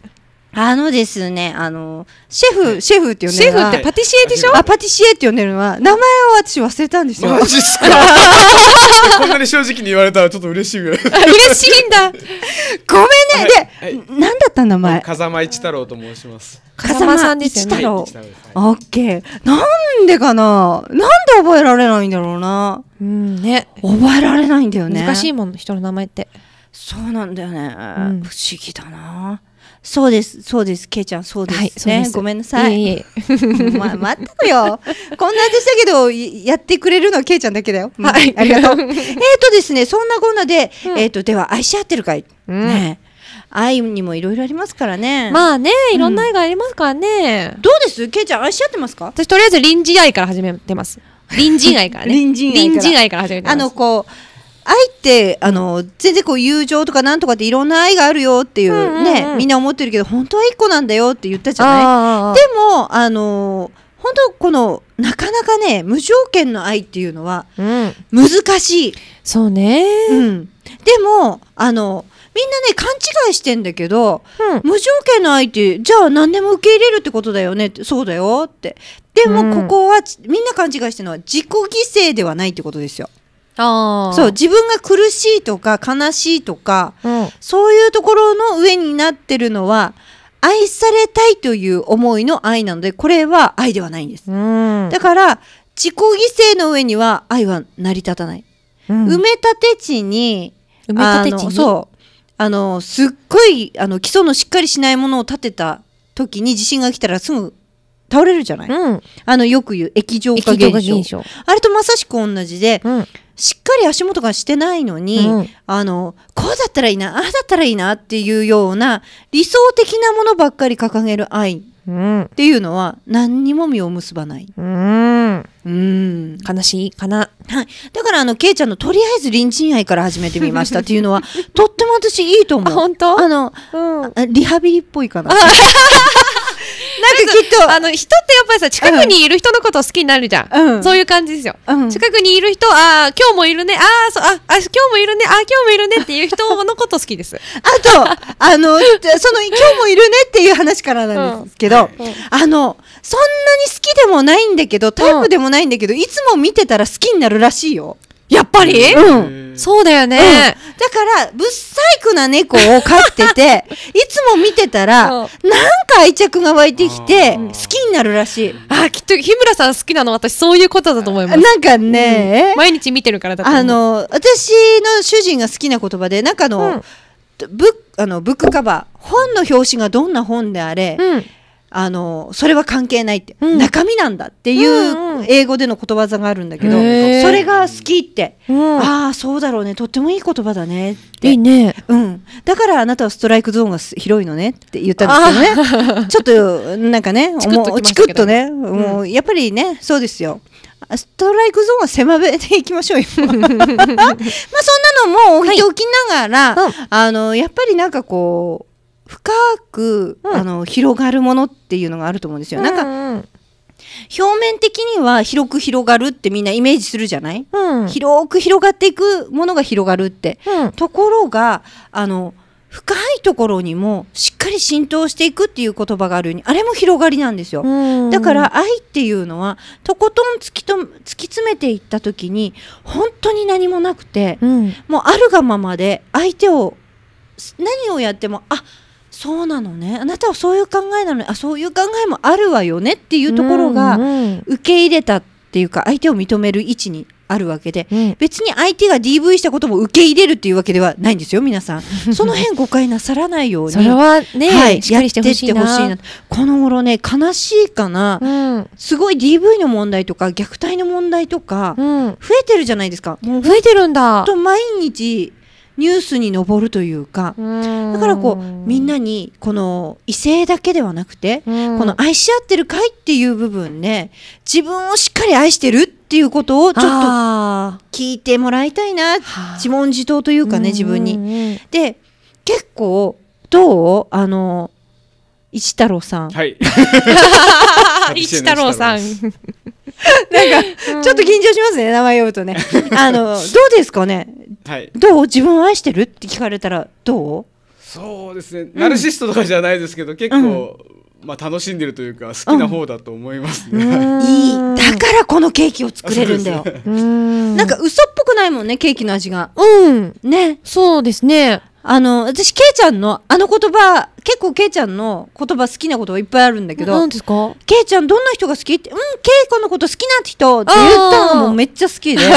あのですね、あの、シェフ、シェフって呼んでるシェフってパティシエでしょあ、パティシエって呼んでるのは、名前を私忘れたんですよ。マジっすか こんなに正直に言われたらちょっと嬉しいぐらい。嬉しいんだ。ごめんね。はい、で、何、はい、だった名前風間一太郎と申します。風間さんです一太郎。オッケー。なんでかななんで覚えられないんだろうな。うん、ね。覚えられないんだよね。難しいもん、人の名前って。そうなんだよね。うん、不思議だな。そうです、そうです、けいちゃん、そうです、ねごめんなさい。いえい ま、まったくよ。こんなでしたけど、やってくれるのはけいちゃんだけだよ。はい、ありがとう。えっとですね、そんなこんなで、えっ、と、では、愛し合ってるかい、うん、ね愛にもいろいろありますからね。まあね、いろんな愛がありますからね。どうですけいちゃん、愛し合ってますか私、とりあえず臨時愛から始めてます。臨時愛からね。隣人愛から。から始めてます。あの、こう、愛ってあの全然こう友情とかなんとかっていろんな愛があるよっていうね、うんうんうん、みんな思ってるけど本当は一個なんだよって言ったじゃないでもあの本当このなかなかね無条件の愛っていうのは難しい、うん、そうね、うん、でもあのみんなね勘違いしてんだけど、うん、無条件の愛ってじゃあ何でも受け入れるってことだよねってそうだよってでもここは、みんな勘違いしてるのは自己犠牲ではないってことですよそう自分が苦しいとか悲しいとか、うん、そういうところの上になってるのは愛されたいという思いの愛なのでこれは愛ではないんです、うん、だから自己犠牲の上には愛は成り立たない、うん、埋め立て地に埋め立て地にそうあのすっごいあの基礎のしっかりしないものを建てた時に地震が来たらすぐ倒れるじゃない、うん、あのよく言う液状化現象あれとまさしく同じで、うん、しっかり足元がしてないのに、うん、あのこうだったらいいなああだったらいいなっていうような理想的なものばっかり掲げる愛っていうのは何にも実を結ばない。うんうん悲しいかな。はい。だから、あの、ケイちゃんのとりあえず隣人愛から始めてみましたっていうのは、とっても私いいと思う。本当あの、うん、リハビリっぽいかな。きっとあの人ってやっぱりさ近くにいる人のこと好きになるじゃん、うん、そういう感じですよ、うん、近くにいる人ああ今日もいるねああそうああ今日もいるねああ今日もいるねっていう人のこと好きです あとあのその今日もいるねっていう話からなんですけど、うん、あのそんなに好きでもないんだけどタイプでもないんだけど、いつも見てたら好きになるらしいよやっぱりうん。そうだよね。だから、ぶっさいくな猫を飼ってて、いつも見てたら、なんか愛着が湧いてきて、好きになるらしい。あ、きっと日村さん好きなの私そういうことだと思います。なんかね、毎日見てるからだあ、の、私の主人が好きな言葉で、中んかあの、ブック、あの、ブックカバー、本の表紙がどんな本であれ、うんあのそれは関係ないって、うん、中身なんだっていう英語でのことわざがあるんだけど、うんうん、それが好きって、うん、ああそうだろうねとってもいい言葉だねっていいね、うん、だからあなたはストライクゾーンが広いのねって言ったんですけどね ちょっとなんかねチクッとね、もうやっぱりねそうですよストライクゾーンは狭めていきましょうよ まあそんなのも置いておきながら、はいうん、あのやっぱりなんかこう深く、うん、あの広がるものっていうのがあると思うんですよ。うんうん、なんか表面的には広く広がるってみんなイメージするじゃない、うん、広く広がっていくものが広がるって、うん、ところがあの深いところにもしっかり浸透していくっていう言葉があるようにあれも広がりなんですよ、うんだから愛っていうのはとことん突きと突き詰めていった時に本当に何もなくて、うん、もうあるがままで相手を何をやってもあっそうなのねあなたはそういう考えなのにあそういう考えもあるわよねっていうところが受け入れたっていうか相手を認める位置にあるわけで、うん、別に相手が DV したことも受け入れるっていうわけではないんですよ皆さん その辺誤解なさらないようにそれはね、はい、しっかりしてほしいなこの頃ね悲しいかな、うん、すごい DV の問題とか虐待の問題とか、増えてるじゃないですか増えてるんだと毎日ニュースに上るというかだからこうみんなにこの異性だけではなくてこの愛し合ってるかいっていう部分ね自分をしっかり愛してるっていうことをちょっと聞いてもらいたいな自問自答というかね自分に。で結構どうあの一太郎さん。はい。一太郎さん。なんか、ちょっと緊張しますね、名前呼ぶとね。あの、どうですかねはい、どう自分を愛してるって聞かれたらどうそうですね、ナルシストとかじゃないですけど、うん、結構、まあ、楽しんでるというか好きな方だと思いますね、うん、いいだからこのケーキを作れるんだよ、ね、なんか嘘っぽくないもんねケーキの味がうんねそうですねあの私ケイちゃんのあの言葉結構ケイちゃんの言葉好きなこといっぱいあるんだけど何ですかケイちゃんどんな人が好きって「うんケイこのこと好きな人」って言ったのもめっちゃ好きで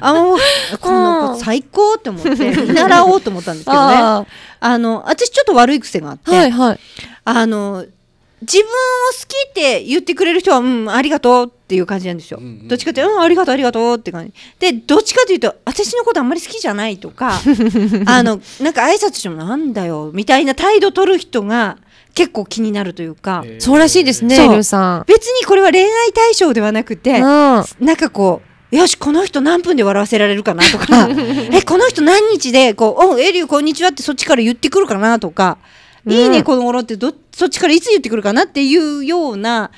あのこの子最高って思って見習おうと思ったんですけどねあの私ちょっと悪い癖があって、はいはい、あの自分を好きって言ってくれる人は「うんありがとう」っていう感じなんですよ、うんうん、どっちかってうん、ありがとうありがとうって感じでどっちかというと私のことあんまり好きじゃないとか あのなんか挨拶してもなんだよみたいな態度取る人が結構気になるというか、えー、そうらしいですねルさん別にこれは恋愛対象ではなくて、なんかこうよしこの人何分で笑わせられるかなとか えこの人何日でこう「おエリューこんにちは」ってそっちから言ってくるかなとか「うん、いいねこの頃」ってどそっちからいつ言ってくるかなっていうような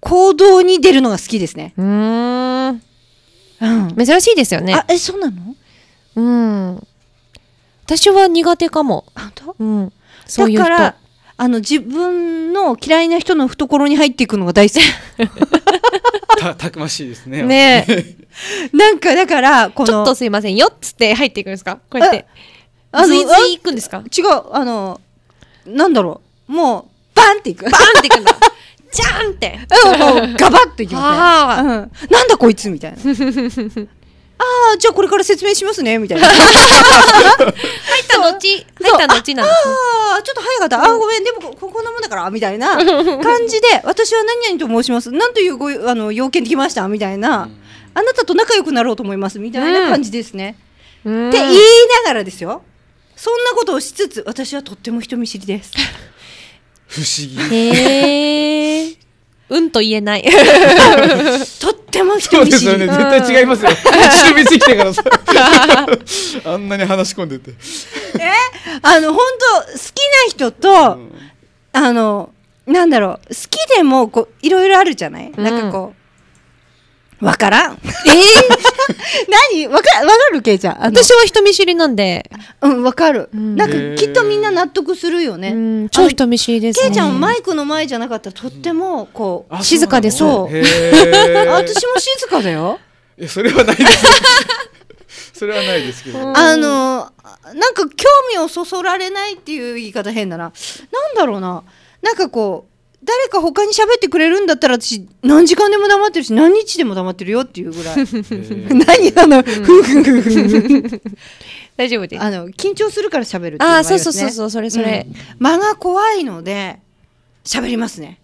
行動に出るのが好きですね。うん,、うん。珍しいですよね。あ、え、そうなのうん。私は苦手かも。本当うん。そうだから、あの、自分の嫌いな人の懐に入っていくのが大好き。た、たくましいですね。ね なんか、だから、この。ちょっとすいませんよっつって入っていくんですかこうやって。あの、いつ行くんですか違う、あの、なんだろう。もう、バンっていく。バンっていくんだ。じゃんって、うん、ガバッといきますね、うん、なんだこいつみたいな ああじゃあこれから説明しますねみたいな入った後入った後なんですああちょっと早かったあごめんでもここんなもんだからみたいな感じで私は何々と申しますなんというごあの要件できましたみたいな、あなたと仲良くなろうと思いますみたいな感じですね、って言いながらですよそんなことをしつつ私はとっても人見知りです不思議。へー。うんと言えない。とっても人見知り。そうですよね。絶対違いますよ。一緒に来てからさ。あんなに話し込んでて。えあの、本当好きな人と、うん、あの、なんだろう、好きでもこう、いろいろあるじゃない、うん、なんかこうわからん。ええ 何わか、わかるけいちゃん。私は人見知りなんで。うん、わかる。なんか、きっとみんな納得するよね。超人見知りですけいちゃん、マイクの前じゃなかったら、とっても、こう、静かでそう。私も静かだよ。いや、それはないです。それはないですけど。あの、なんか、興味をそそられないっていう言い方変だな。なんだろうな。なんかこう、誰か他に喋ってくれるんだったら私何時間でも黙ってるし何日でも黙ってるよっていうぐらい 何あの、大丈夫ですあの緊張するから喋るっていうのがあそうそうそうそうそれそれ、うん、間が怖いので喋りますね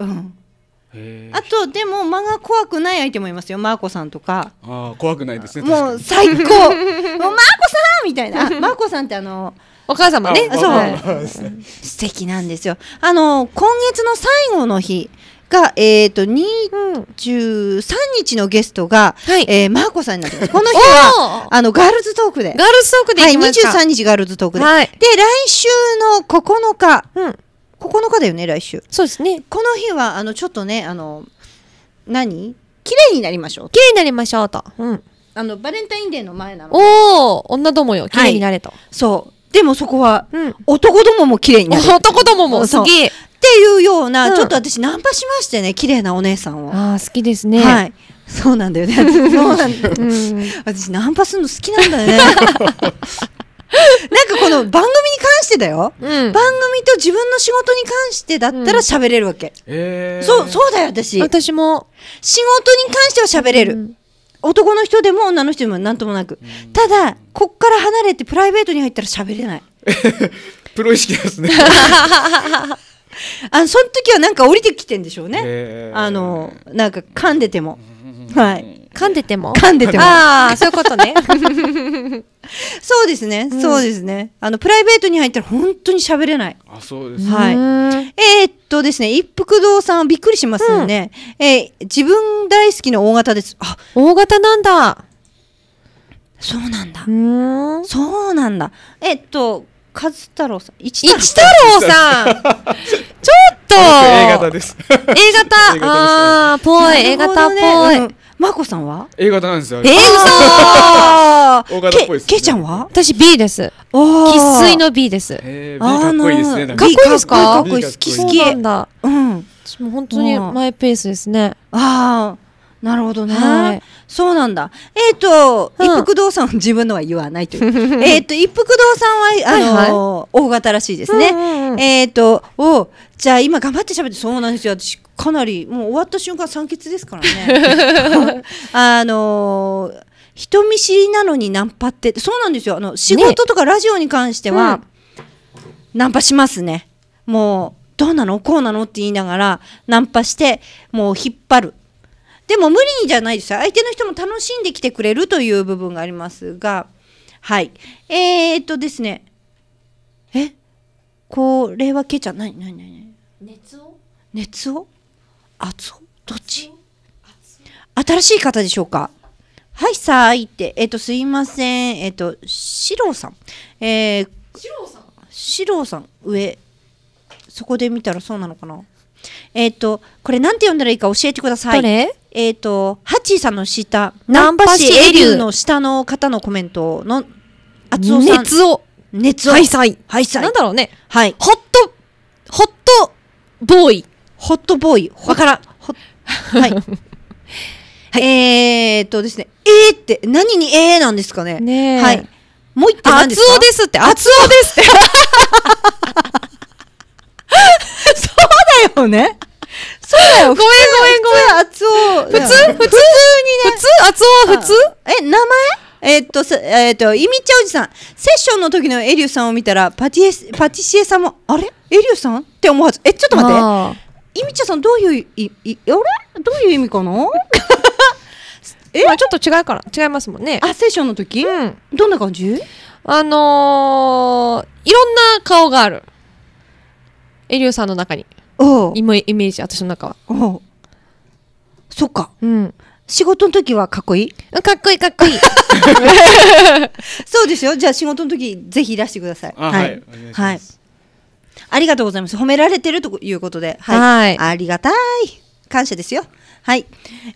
うんあとでも間が怖くない相手もいますよマーコさんとかああ怖くないですねもう最高 もうマーコさんみたいなマーコさんってあのお母様ね、そう、素敵なんですよ。あの今月の最後の日がえっ、ー、と23日のゲストが、はい、えー、マーコさんになってます。この日はあのガールズトークで、ガールズトークではい、23日ガールズトークで、はい、で来週の9日、うん、9日だよね来週。そうですね。この日はあのちょっとねあの何綺麗になりましょう。綺麗になりましょうと。うん。あのバレンタインデーの前なのおお女どもよ綺麗になれと、はい、そうでもそこは、男どもも綺麗になる。男どもも好き。っていうような、うん、ちょっと私ナンパしましてね綺麗なお姉さんをああ、好きですねはいそうなんだよね そうなんだ、うん、私ナンパするの好きなんだよね なんかこの番組に関してだよ、うん、番組と自分の仕事に関してだったら喋れるわけ、うん、そうそうだよ私私も仕事に関しては喋れる、男の人でも女の人でも何ともなく、ただこっから離れてプライベートに入ったら喋れない プロ意識ですね あのその時はなんか降りてきてんでしょうねあのなんか噛んでても、はい噛んでても噛んでてもああそういうことね そうですね、うん、そうですね。あのプライベートに入ったら本当に喋れない。あ、そうです、ね、はい。えー、っとですね、一福堂さんはびっくりしますよね。うん、えー、自分大好きな大型です。あ、大型なんだ。そうなんだ。うんそうなんだ。えっと、和太郎さん、一太郎さん。ちょっと。A 型です。A 型。A 型ああ、ぽい、ね、A 型っぽい。うん、さんは ?A 型なんですよ。えー、けけいちゃんは私 B です。生粋の B です。えー、B かっこいいですね。かっこいいですかかっこいい好き好きうん。もう本当にマイペースですね。ああ、なるほどね。そうなんだ。えっ、と、一服堂さん自分のは言わないという。えっと、一服堂さんは、あの、大型らしいですね。えっ、と、おじゃあ今頑張って喋って、そうなんですよ。私、かなり、もう終わった瞬間酸欠ですからね。あの人見知りなのにナンパってそうなんですよあの仕事とかラジオに関しては、ねナンパしますねもうどうなのこうなのって言いながらナンパしてもう引っ張るでも無理にじゃないですよ相手の人も楽しんできてくれるという部分がありますがはいえー、っとですねえこれはけちゃんになに熱を熱を熱をどっち新しい方でしょうかはいさーいってえっ、ー、とすいませんえっ、ー、と四郎さんえー、四郎さんさん、上そこで見たらそうなのかなえっ、ー、とこれなんて読んだらいいか教えてくださいえっ、とハちチーさんの下難波市エリューの下の方のコメントの熱おさん熱を。熱を。はいさいはいさいなんだろうねはいホットホットボーイホットボーイわからん はいはい、えー、っとですね、えーって、何にえーなんですかね。ねはい。もう一点何ですか厚ですって、厚おですって。そうだよね。そうだよ。ごめんごめんごめん。厚お。普通普通にね。普通厚お普通え、名前えー、っと、えー、っと、いみちゃおじさん。セッションの時のエリュさんを見たら、パティエ、パティシエさんも、あれエリュさんって思わず。え、ちょっと待って。いみちゃさんどういう、い、い、あれどういう意味かなえ、まあ、ちょっと違うから違いますもんねあセッションの時、うん、どんな感じあのー、いろんな顔があるエリオさんの中にイメイメージ私の中はおそっかうん仕事の時はかっこいいかっこいいかっこいい そうですよじゃあ仕事の時ぜひいらしてくださいはい、はい、ありがとうございます褒められてるということではいありがたい感謝ですよはい。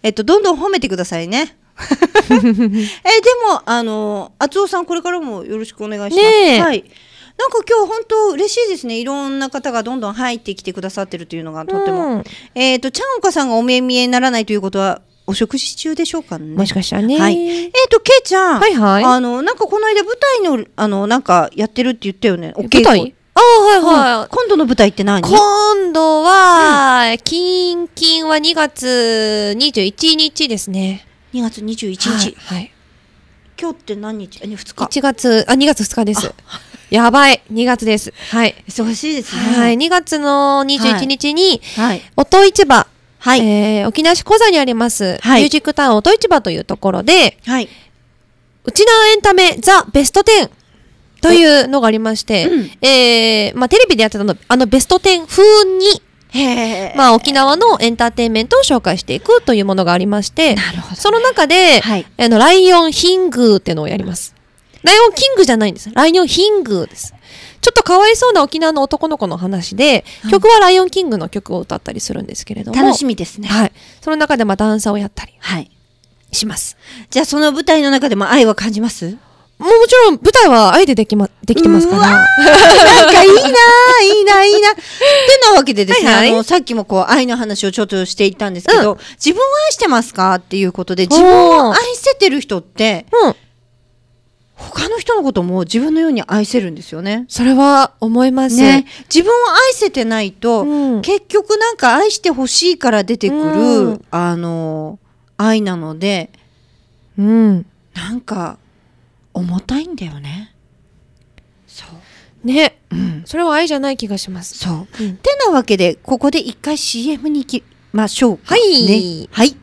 えっと、どんどん褒めてくださいね。え、でも、あの、厚尾さん、これからもよろしくお願いします。ね、はい。なんか今日本当嬉しいですね。いろんな方がどんどん入ってきてくださってるというのがとっても。うん、えっ、ー、と、ちゃんおかさんがお目見えにならないということは、お食事中でしょうかね。もしかしたらね。はい、えっ、ー、と、けいちゃん。はいはい。あの、なんかこの間舞台の、あの、なんかやってるって言ったよね。お稽古。舞台あはいはい、うん、今度の舞台って何今度は、キンキンは2月21日ですね。2月21日。はい。はい、今日って何日あ、2日。1月、あ、2月2日です。やばい、2月です。はい。忙しいですね。はい、2月の21日に、はい。音市場。はい。えー、沖縄市小座にあります、はい、ミュージックタウン音市場というところで、はい。うちなエンタメザ・ベスト10。というのがありまして、うん、えー、まあ、テレビでやってたの、あのベスト10風に、まあ、沖縄のエンターテインメントを紹介していくというものがありまして、ね、その中で、はい、あのライオンヒングっていうのをやります。ライオンキングじゃないんです。ライオンヒングです。ちょっとかわいそうな沖縄の男の子の話で、曲はライオンキングの曲を歌ったりするんですけれども。楽しみですね。はい。その中でまあダンサーをやったり。はい。します。じゃあその舞台の中でも愛は感じますももちろん舞台は愛でできま、できてますから。なんかいいないいな、いいな。ってなわけでですね、はいはい、あの、さっきもこう、愛の話をちょっとしていったんですけど、うん、自分を愛してますかっていうことで、自分を愛せてる人って、うん、他の人のことも自分のように愛せるんですよね。それは思いませね。自分を愛せてないと、うん、結局なんか愛してほしいから出てくる、うん、あの、愛なので、うん。なんか、重たいんだよねそうね、うん、それは愛じゃない気がしますそう、うん、てなわけでここで一回 CM に行きましょうはい、ね、はい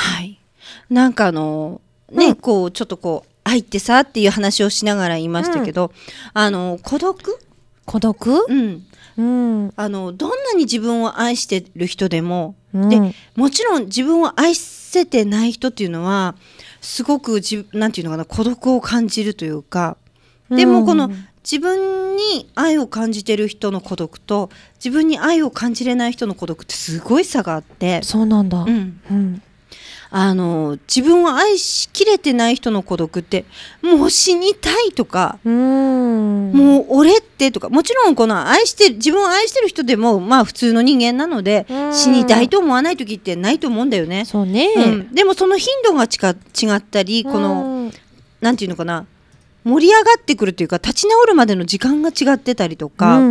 はい。なんかあの、ね、うん、こう、ちょっとこう、愛ってさっていう話をしながら言いましたけど、うん、あの、孤独孤独うん。うん、あのどんなに自分を愛してる人でも、うん、でもちろん自分を愛せてない人っていうのはすごく何て言うのかな孤独を感じるというかでもこの自分に愛を感じてる人の孤独と自分に愛を感じれない人の孤独ってすごい差があってそうなんだ、うん、うん、あの自分を愛しきれてない人の孤独ってもう死にたいとかもう俺ってとかもちろんこの愛して自分を愛してる人でもまあ普通の人間なので死にたいと思わない時ってないと思うんだよね。そうね、うん、でもその頻度がちか違ったりこのなんていうのかな盛り上がってくるというか立ち直るまでの時間が違ってたりとか、そう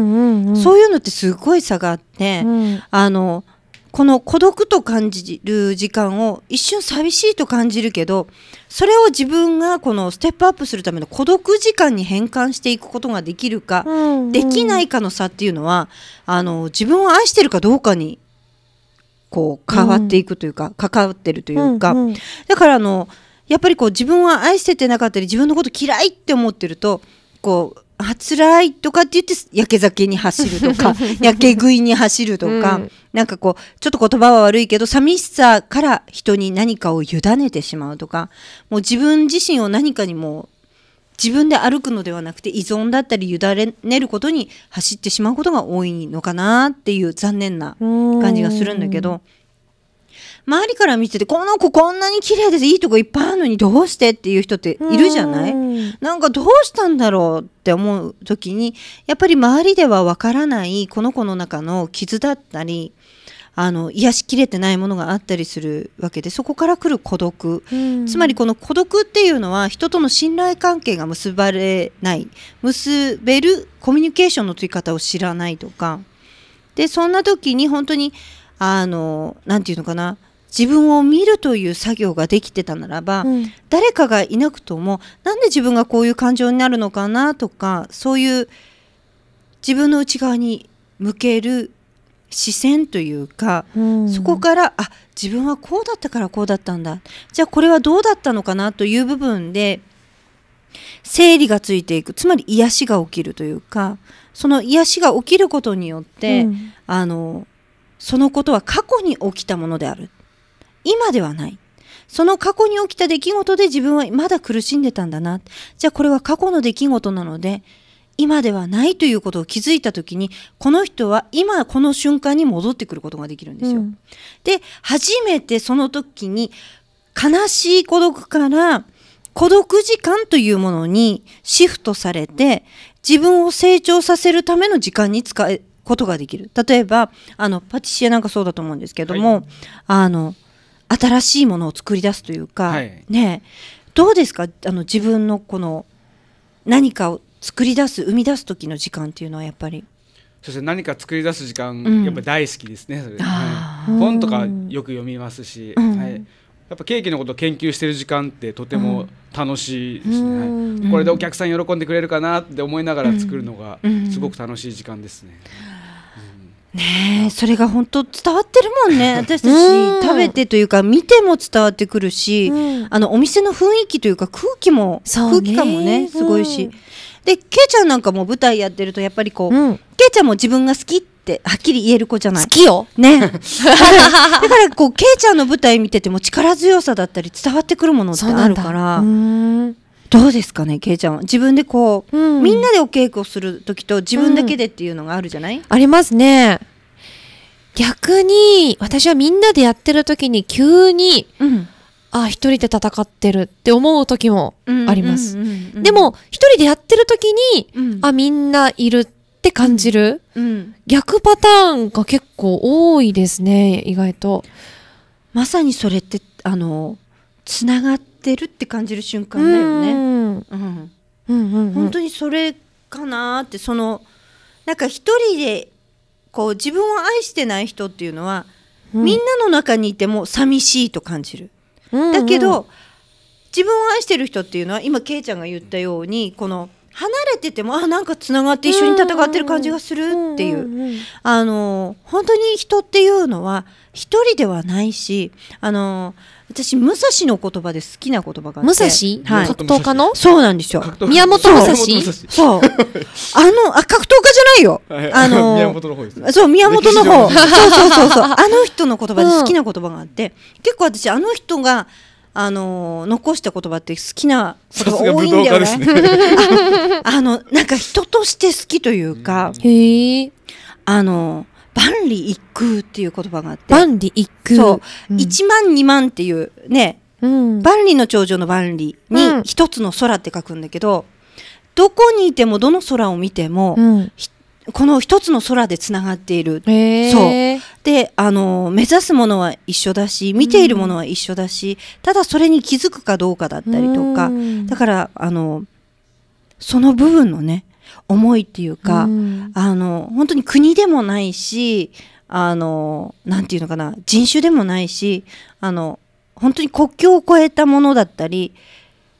いうのってすごい差があって、うん、あのこの孤独と感じる時間を一瞬寂しいと感じるけどそれを自分がこのステップアップするための孤独時間に変換していくことができるか、うんうん、できないかの差っていうのはあの自分を愛してるかどうかにこう変わっていくというか、うん、関わってるというか、うんうん、だからあのやっぱりこう自分は愛しててなかったり自分のこと嫌いって思ってるとこうあつらいとかって言ってやけ酒に走るとか やけ食いに走るとか、うん、なんかこうちょっと言葉は悪いけど寂しさから人に何かを委ねてしまうとかもう自分自身を何かにも自分で歩くのではなくて依存だったり委ねることに走ってしまうことが多いのかなっていう残念な感じがするんだけど。周りから見てて、この子こんなに綺麗です。いいとこいっぱいあるのにどうしてっていう人っているじゃないなんかどうしたんだろうって思う時に、やっぱり周りではわからないこの子の中の傷だったり、あの癒しきれてないものがあったりするわけでそこから来る孤独、うん、つまりこの孤独っていうのは人との信頼関係が結ばれない結べるコミュニケーションの取り方を知らないとかでそんな時に本当にあの何て言うのかな自分を見るという作業ができてたならば、うん、誰かがいなくともなんで自分がこういう感情になるのかなとかそういう自分の内側に向ける視線というか、うん、そこからあ自分はこうだったからこうだったんだじゃあこれはどうだったのかなという部分で生理がついていくつまり癒しが起きるというかその癒しが起きることによって、うん、あのそのことは過去に起きたものである今ではない。その過去に起きた出来事で自分はまだ苦しんでたんだな。じゃあこれは過去の出来事なので、今ではないということを気づいた時にこの人は今この瞬間に戻ってくることができるんですよ。うん、で初めてその時に悲しい孤独から孤独時間というものにシフトされて自分を成長させるための時間に使うことができる。例えばあのパティシエなんかそうだと思うんですけども、はい、あの新しいものを作り出すというか、はい、ねどうですかあの自分のこの何かを作り出す生み出す時の時間っていうのはやっぱりそして何か作り出す時間、うん、やっぱ大好きですねそれ、はい、本とかよく読みますし、うん、はい、やっぱケーキのことを研究してる時間ってとても楽しいですね、うん、これでお客さん喜んでくれるかなって思いながら作るのがすごく楽しい時間ですね。ねそれが本当伝わってるもんね私たち食べてというか見ても伝わってくるし、うん、あのお店の雰囲気というか空気も、空気感もねすごいし、うん、でけいちゃんなんかも舞台やってるとやっぱりこう、うん、けいちゃんも自分が好きってはっきり言える子じゃない好きよね だからこうけいちゃんの舞台見てても力強さだったり伝わってくるものってあるからどうですかねけいちゃんは自分でこう、うん、みんなでお稽古する時と自分だけでっていうのがあるじゃない、うん、ありますね逆に私はみんなでやってる時に急に、うん、あ一人で戦ってるって思う時もありますでも一人でやってる時に、うん、あみんないるって感じる、うん、逆パターンが結構多いですね意外とまさにそれってあのつながってるって感じる瞬間だよね。うん本当にそれかなってそのなんか一人でこう自分を愛してない人っていうのは、うん、みんなの中にいても寂しいと感じる。うんうん、だけど自分を愛してる人っていうのは今けいちゃんが言ったようにこの離れててもあなんかつながって一緒に戦ってる感じがするっていう,、あの本当に人っていうのは一人ではないしあの私武蔵の言葉で好きな言葉があって武蔵、はい、格闘家のそうなんですよ宮本武蔵そうあのあ格闘家じゃないよ、はい、あの 宮本の方です、ね、そう宮本の方そうそうそうそうあの人の言葉で好きな言葉があって、うん、結構私あの人があの残した言葉って好きなことが多いんだよね。ねあのなんか人として好きというか、うん、あの万里一空っていう言葉があって万里一空そう、うん、1万2万っていうね、うん、万里の長城の万里に一つの空って書くんだけど、どこにいてもどの空を見ても、この一つの空でつながっている。そうであの目指すものは一緒だし見ているものは一緒だし、うん、ただそれに気づくかどうかだったりとか、だからあのその部分のね思いっていうか、うん、あの本当に国でもないしあのなていうのかな人種でもないしあの本当に国境を越えたものだったり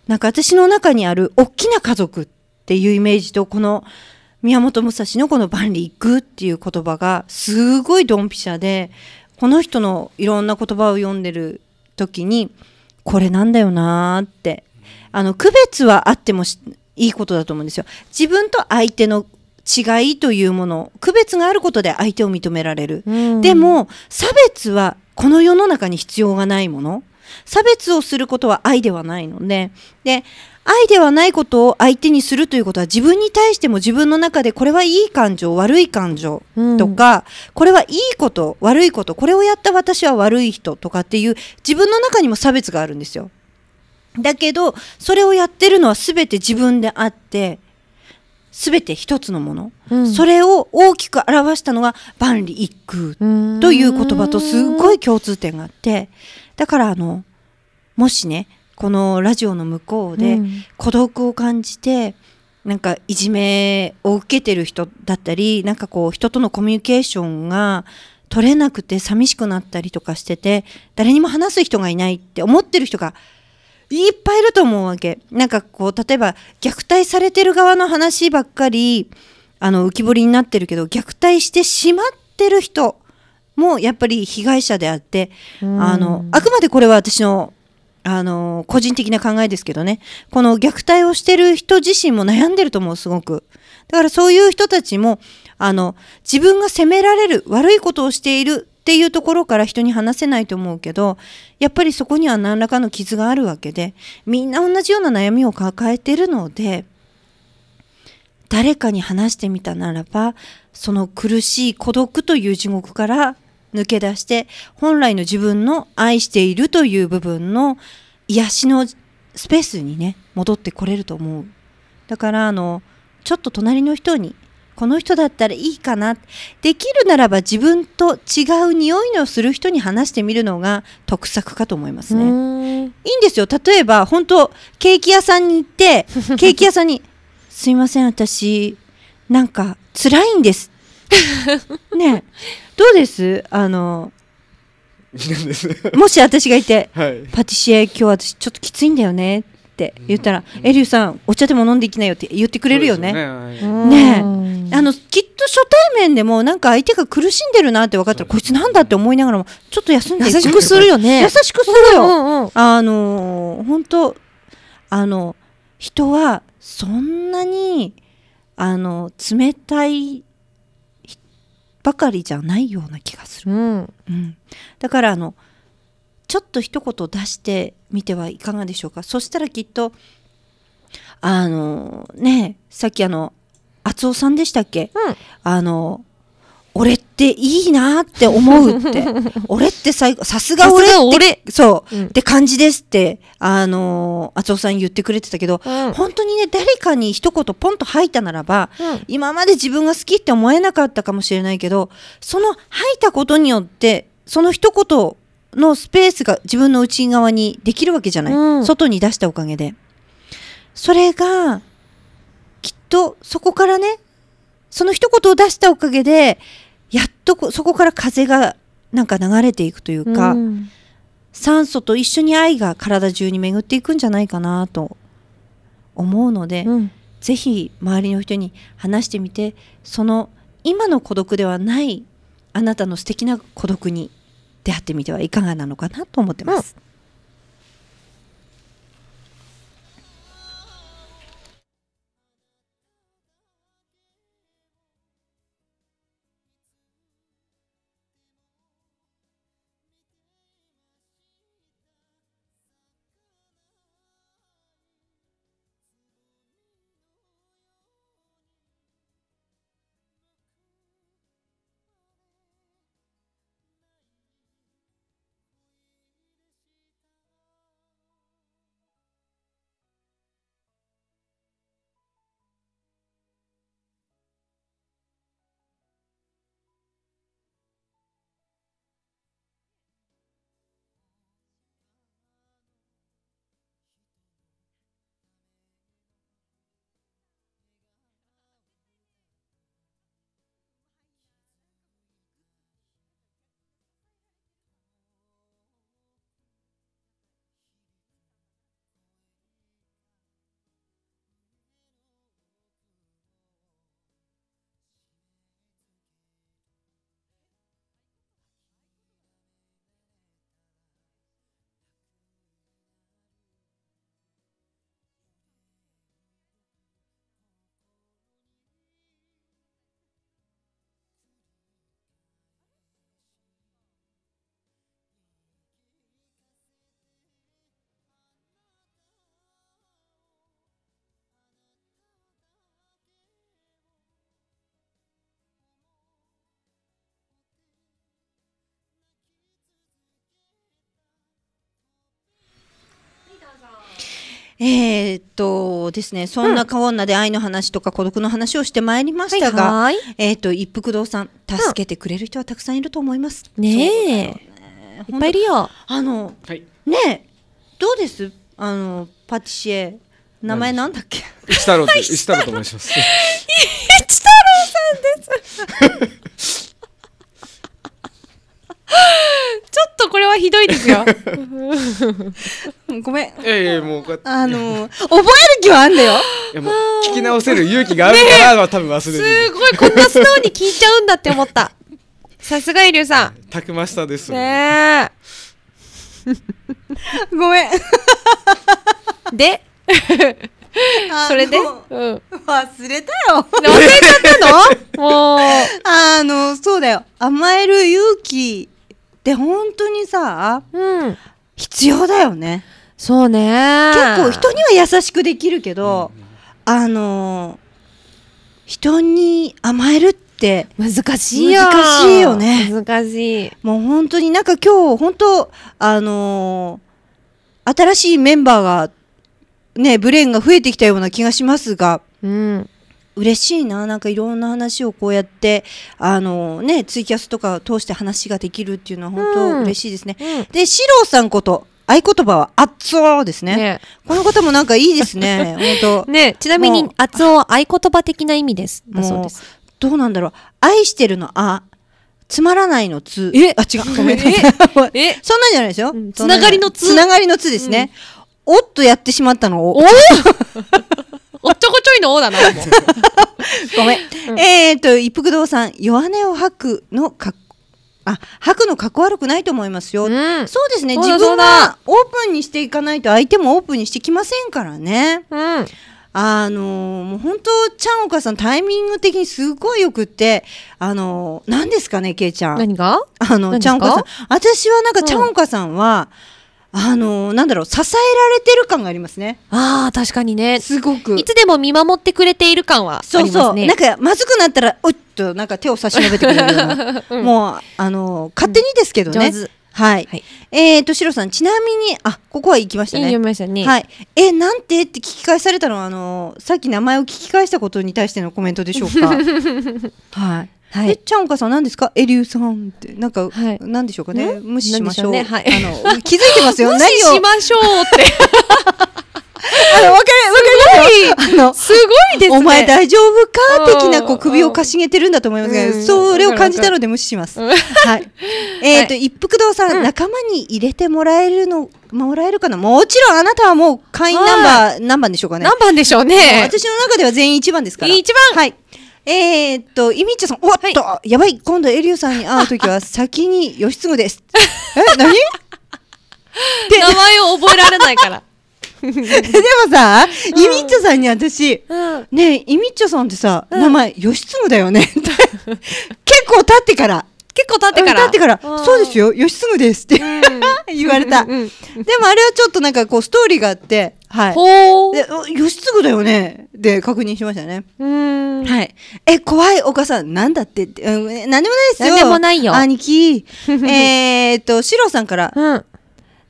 なんか私の中にある大きな家族っていうイメージとこの宮本武蔵のこの万里行くっていう言葉がすごいドンピシャでこの人のいろんな言葉を読んでる時にこれなんだよなーってあの区別はあってもいいことだと思うんですよ。自分と相手の違いというもの区別があることで相手を認められる、でも差別はこの世の中に必要がないもの差別をすることは愛ではないのでで愛ではないことを相手にするということは自分に対しても自分の中でこれはいい感情悪い感情とか、うん、これはいいこと悪いことこれをやった私は悪い人とかっていう自分の中にも差別があるんですよ。だけど、それをやってるのは全て自分であって、全て一つのもの、うん、それを大きく表したのが万里一空という言葉とすごい共通点があってだからあのもしねこのラジオの向こうで孤独を感じて、うん、なんかいじめを受けてる人だったりなんかこう人とのコミュニケーションが取れなくて寂しくなったりとかしてて誰にも話す人がいないって思ってる人がいっぱいいると思うわけなんかこう例えば虐待されてる側の話ばっかりあの浮き彫りになってるけど虐待してしまってる人もやっぱり被害者であって、あのあくまでこれは私のあの個人的な考えですけどねこの虐待をしてる人自身も悩んでると思うすごくだからそういう人たちもあの自分が責められる悪いことをしているっていうところから人に話せないと思うけどやっぱりそこには何らかの傷があるわけでみんな同じような悩みを抱えてるので誰かに話してみたならばその苦しい孤独という地獄から抜け出して本来の自分の愛しているという部分の癒しのスペースにね戻ってこれると思うだからあのちょっと隣の人にこの人だったらいいかなできるならば自分と違う匂いのする人に話してみるのが得策かと思いますねいいんですよ例えば本当ケーキ屋さんに行って ケーキ屋さんに「すいません私なんか辛いんです」ねどうですあのもし私がいて、はい、パティシエ今日私ちょっときついんだよねって言ったら、うん、エリューさんお茶でも飲んでいきなよって言ってくれるよね。ね、ね、あのきっと初対面でもなんか相手が苦しんでるなって分かったらこいつなんだって思いながらもちょっと休んで優しくするよね。優しくするよ。うんうん、あの本当あの人はそんなにあの冷たいばかりじゃないような気がする。うん、うん、だからあのちょっと一言出してみてはいかがでしょうかそしたらきっとあのねさっきあの敦夫さんでしたっけ、うん、あの俺っていいなって思うって 俺って最後さすが俺ってそう、うん、って感じですってあのー、敦夫さん言ってくれてたけど、うん、本当にね誰かに一言ポンと吐いたならば、うん、今まで自分が好きって思えなかったかもしれないけどその吐いたことによってその一言のスペースが自分の内側にできるわけじゃない、うん、外に出したおかげでそれがきっとそこからねその一言を出したおかげでやっとそこから風がなんか流れていくというか、うん、酸素と一緒に愛が体中に巡っていくんじゃないかなと思うので、うん、ぜひ周りの人に話してみてその今の孤独ではないあなたの素敵な孤独に出会ってみてはいかがなのかなと思ってます。うんえー、っとですね、そんなこんなで愛の話とか孤独の話をしてまいりましたが、はいはい、えー、っと、一服堂さん、助けてくれる人はたくさんいると思います。うん、ねえ、ね。いっぱいいるよ。あの、はい、ねどうですあの、パティシエ。名前なんだっけ石太郎 石太郎と申します。石太郎さんです。ちょっとこれはひどいですよ ごめんええもうあのー、覚える気はあんだよ いやもう聞き直せる勇気があるから多分忘れてすごいこんな素直に聞いちゃうんだって思った さすがイリュウさんたくましさですねごめんでそれで、うん、忘れたよ。忘れちゃったのもう。あの、そうだよ。甘える勇気で本当にさ、うん、必要だよねそうね結構人には優しくできるけど、うん、あの人に甘えるって難しいよ難しいよね難しいもう本当になんか今日本当あの新しいメンバーがねブレーンが増えてきたような気がしますが、うん、嬉しいななんかいろんな話をこうやってあの、ね、ツイキャスとか通して話ができるっていうのは本当嬉しいですね。うん、で四郎さんこと合言葉は、あっつおですね。ねこの方もなんかいいですね。本当。ねちなみに、あっつおは合言葉的な意味です。だそうです。どうなんだろう。愛してるのあ、つまらないのつ。えあ、違う。ごめんなさい。え そんなんじゃないですよ。つながりのつ。つながりのつですね。うん、おっとやってしまったのお。おおっちょこちょいの王だな、ごめん。うん、えっと、一服堂さん、弱音を吐くのかあ、吐くのかっこ悪くないと思いますよ。うん、そうですね。自分がオープンにしていかないと相手もオープンにしてきませんからね。うん。あのー、もう本当、ちゃんお母さんタイミング的にすごいよくって、あのー、何ですかね、けいちゃん。何があの、ちゃんお母さん。私はなんか、ちゃんお母さんは、うんあのなんだろう支えられてる感がありますね。ああ確かにね。すごくいつでも見守ってくれている感はありますね。そうそうなんかまずくなったらおっとなんか手を差し伸べてくれるような、うん、もうあの勝手にですけどね。うんはい、はい。えっ、ー、と、シロさん、ちなみに、あ、ここは行きましたね。ましたね。はい。え、なんてって聞き返されたのは、あのー、さっき名前を聞き返したことに対してのコメントでしょうか。はい。はい、えちゃんかさん何ですかエリューさんってなんか、はい、何でしょうかね無視しましょう、ねはい、あの気づいてますよ 無視しましょうって あのわかりわかりあのすごいです、ね、お前大丈夫か的なこう首をかしげてるんだと思いますが、それを感じたので無視します。はい。えっ、ー、と、一服堂さん、うん、仲間に入れてもらえるのもらえるかなもちろんあなたはもう会員ナンバー、何番でしょうかね何番でしょうね私の中では全員一番ですから。1番はい。えー、っと、いみちゃさん、おっと、はい、やばい、今度エリューさんに会うと きは先に義経です。え、何 名前を覚えられないから。でもさ、イミッチャさんに私、うん、ねえ、イミッチャさんってさ、うん、名前、義経だよね結構経ってから。結構経ってから。経ってから、そうですよ、義経ですって言われた。でもあれはちょっとなんかこう、ストーリーがあって、はい。ほで、お義経だよねで、確認しましたね。うーん。はい。え、怖い、お母さん、なんだってって、うん、何でもないですよ。でもないよ兄貴。えっと、シロさんから、うん。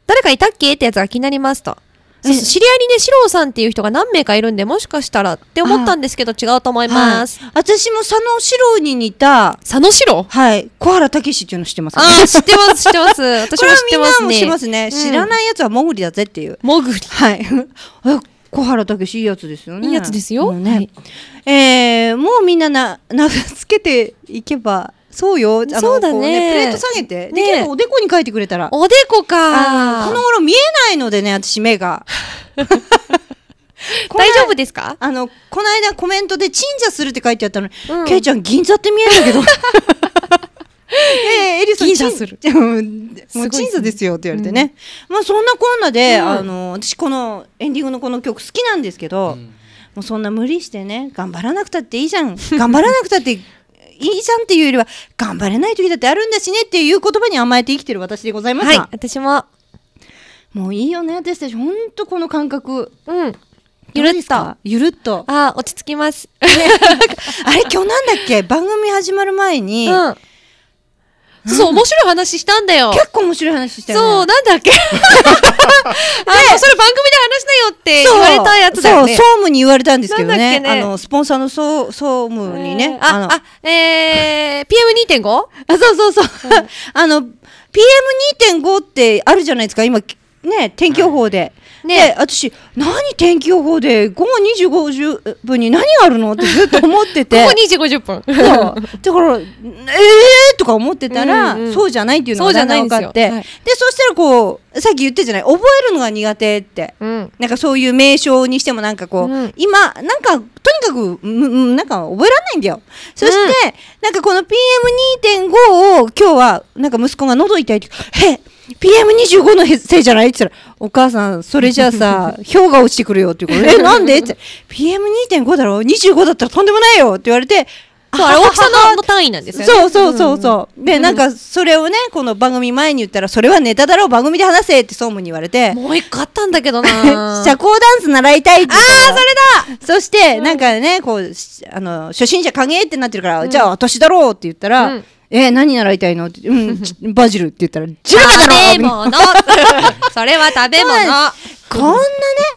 誰かいたっけってやつが気になりますと。そうそう知り合いにね、シロさんっていう人が何名かいるんで、もしかしたらって思ったんですけど、違うと思います。はい、私も佐野史郎に似た。佐野史郎はい。小原武史っていうの知ってます、ね、ああ、知ってます、知ってます。私も知ってますね。も知ますね、うん。知らないやつはモグリだぜっていう。モグリはい。小原武史いいやつですよね。いいやつですよ。ね、はい、えー、もうみんなな、名付けていけばそうよ。そうだねね。プレート下げて。できればおでこに書いてくれたら。おでこか。この頃見えないのでね、私目が。大丈夫ですかあの、この間コメントで鎮座するって書いてあったのに、うん、ケイちゃん銀座って見えるんだけど。ええ、エリさん、座する。もう鎮座ですよって言われてね。うん、まあそんなこんなで、うん、あの、私このエンディングのこの曲好きなんですけど、もうそんな無理してね、頑張らなくたっていいじゃん。頑張らなくたっていいじゃんっていうよりは、頑張れない時だってあるんだしねっていう言葉に甘えて生きてる私でございますはい、私も。もういいよね、私たち。ほんとこの感覚。うん。ゆるっと。ゆるっと。ああ、落ち着きます。あれ、今日なんだっけ番組始まる前に、うん、そう、面白い話したんだよ。結構面白い話したよ、ね、そう、なんだっけ あの、それ番組で話したよって言われたやつだよね。そう、総務に言われたんですけどね。ねあの、スポンサーの総総務にね。えー、あ、あ、えー、PM2.5? あ、そうそうそう。うん、あの、PM2.5 ってあるじゃないですか、今、ね、天気予報で。はいね、私何天気予報で午後2時50分に何があるのってずっと思ってて 午後2時50分だからええー、とか思ってたら、うんうん、そうじゃないっていうのがだんだん分かって、はい、でそしたらこうさっき言ってじゃない覚えるのが苦手って、うん、なんかそういう名称にしてもなんかこう、うん、今なんかとにかくなんか覚えられないんだよそして、うん、なんかこの PM2.5 を今日はなんか息子が喉痛いって「へっ PM25 のせいじゃないって言ったら、お母さん、それじゃあさ、氷が落ちてくるよって言うから、え、なんでって PM2.5 だろ ?25 だったらとんでもないよって言われて、そう、あれ大きさの単位なんですよね。そうそうそうそう。で、なんか、それをね、この番組前に言ったら、それはネタだろう、番組で話せって総務に言われて。もう一回あったんだけどな 社交ダンス習いたいってああ、それだそして、なんかね、こう、あの、初心者歓迎ってなってるから、じゃあ私だろうって言ったら、え何習いたいのって、うん、バジルって言ったら、ジゃあ、だろ食べ物 それは食べ物、こんなね、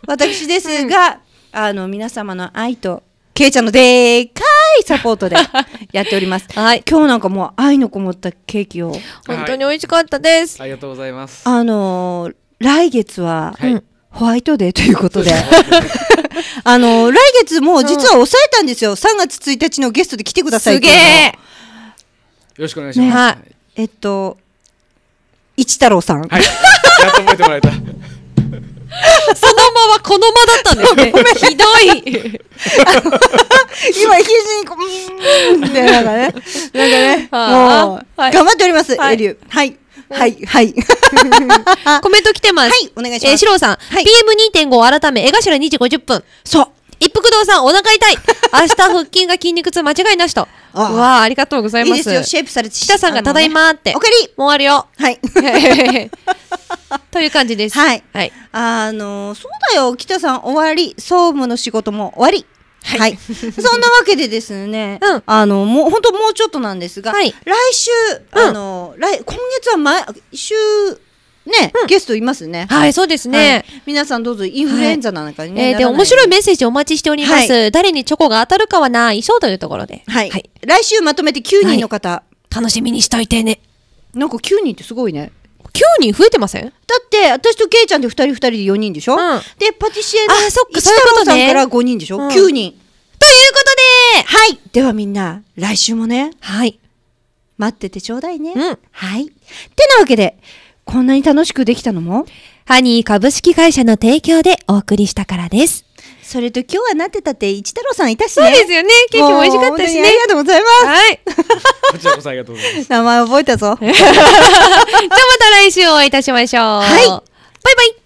私ですが、うん、あの、皆様の愛と、けいちゃんのでかいサポートでやっております。はい、今日なんかもう愛のこもったケーキを。本当に美味しかったです。ありがとうございます。あのー、来月は、はい、ホワイトデーということで。あの来月も実は抑えたんですよ。3月1日のゲストで来てくださいすげえよろしくお願いします。ね、はい。えっと一太郎さん。はい。やっと覚えてもらえた。そのままこの間だったんですね。ひどい。今必死にこう、うんなんかね、なんかね、もう、はい、頑張っております、エリュ。はい。はい、はい。コメント来てます。はい、お願いします。えー、シロさん、はい、PM2.5 改め、江頭2時50分。そう。一服堂さん、お腹痛い。明日腹筋が筋肉痛間違いなしと。ああわあ、ありがとうございます。いいですよ、シェイプされて北さんがただいまって。おかえりもう終わるよ。はい。という感じです。はい。はい、あのー、そうだよ、北さん終わり。総務の仕事も終わり。はい、そんなわけでですね、うん、あの、もう、本当もうちょっとなんですが、はい、来週、あの、来、今月は毎週、ね、ゲストいますね。はい、そうですね。皆さんどうぞインフルエンザなのかにね。で、面白いメッセージお待ちしております。誰にチョコが当たるかはないそうというところで。はい。来週まとめて9人の方。楽しみにしといてね。なんか9人ってすごいね。9人増えてませんだって私とけいちゃんで2人2人で4人でしょ、うん、でパティシエのあそっかそういうさんから5人でしょ、うん、9人ということではいではみんな来週もねはい待っててちょうだいね、うん、はいてなわけでこんなに楽しくできたのもハニー株式会社の提供でお送りしたからです。それと今日はなってたって一太郎さんいたし、ね、そうですよね。ケーキも美味しかったしね。ありがとうございます。はい。こちらこそありがとうございます。名前覚えたぞ。じゃあまた来週お会いいたしましょう。はい。バイバイ。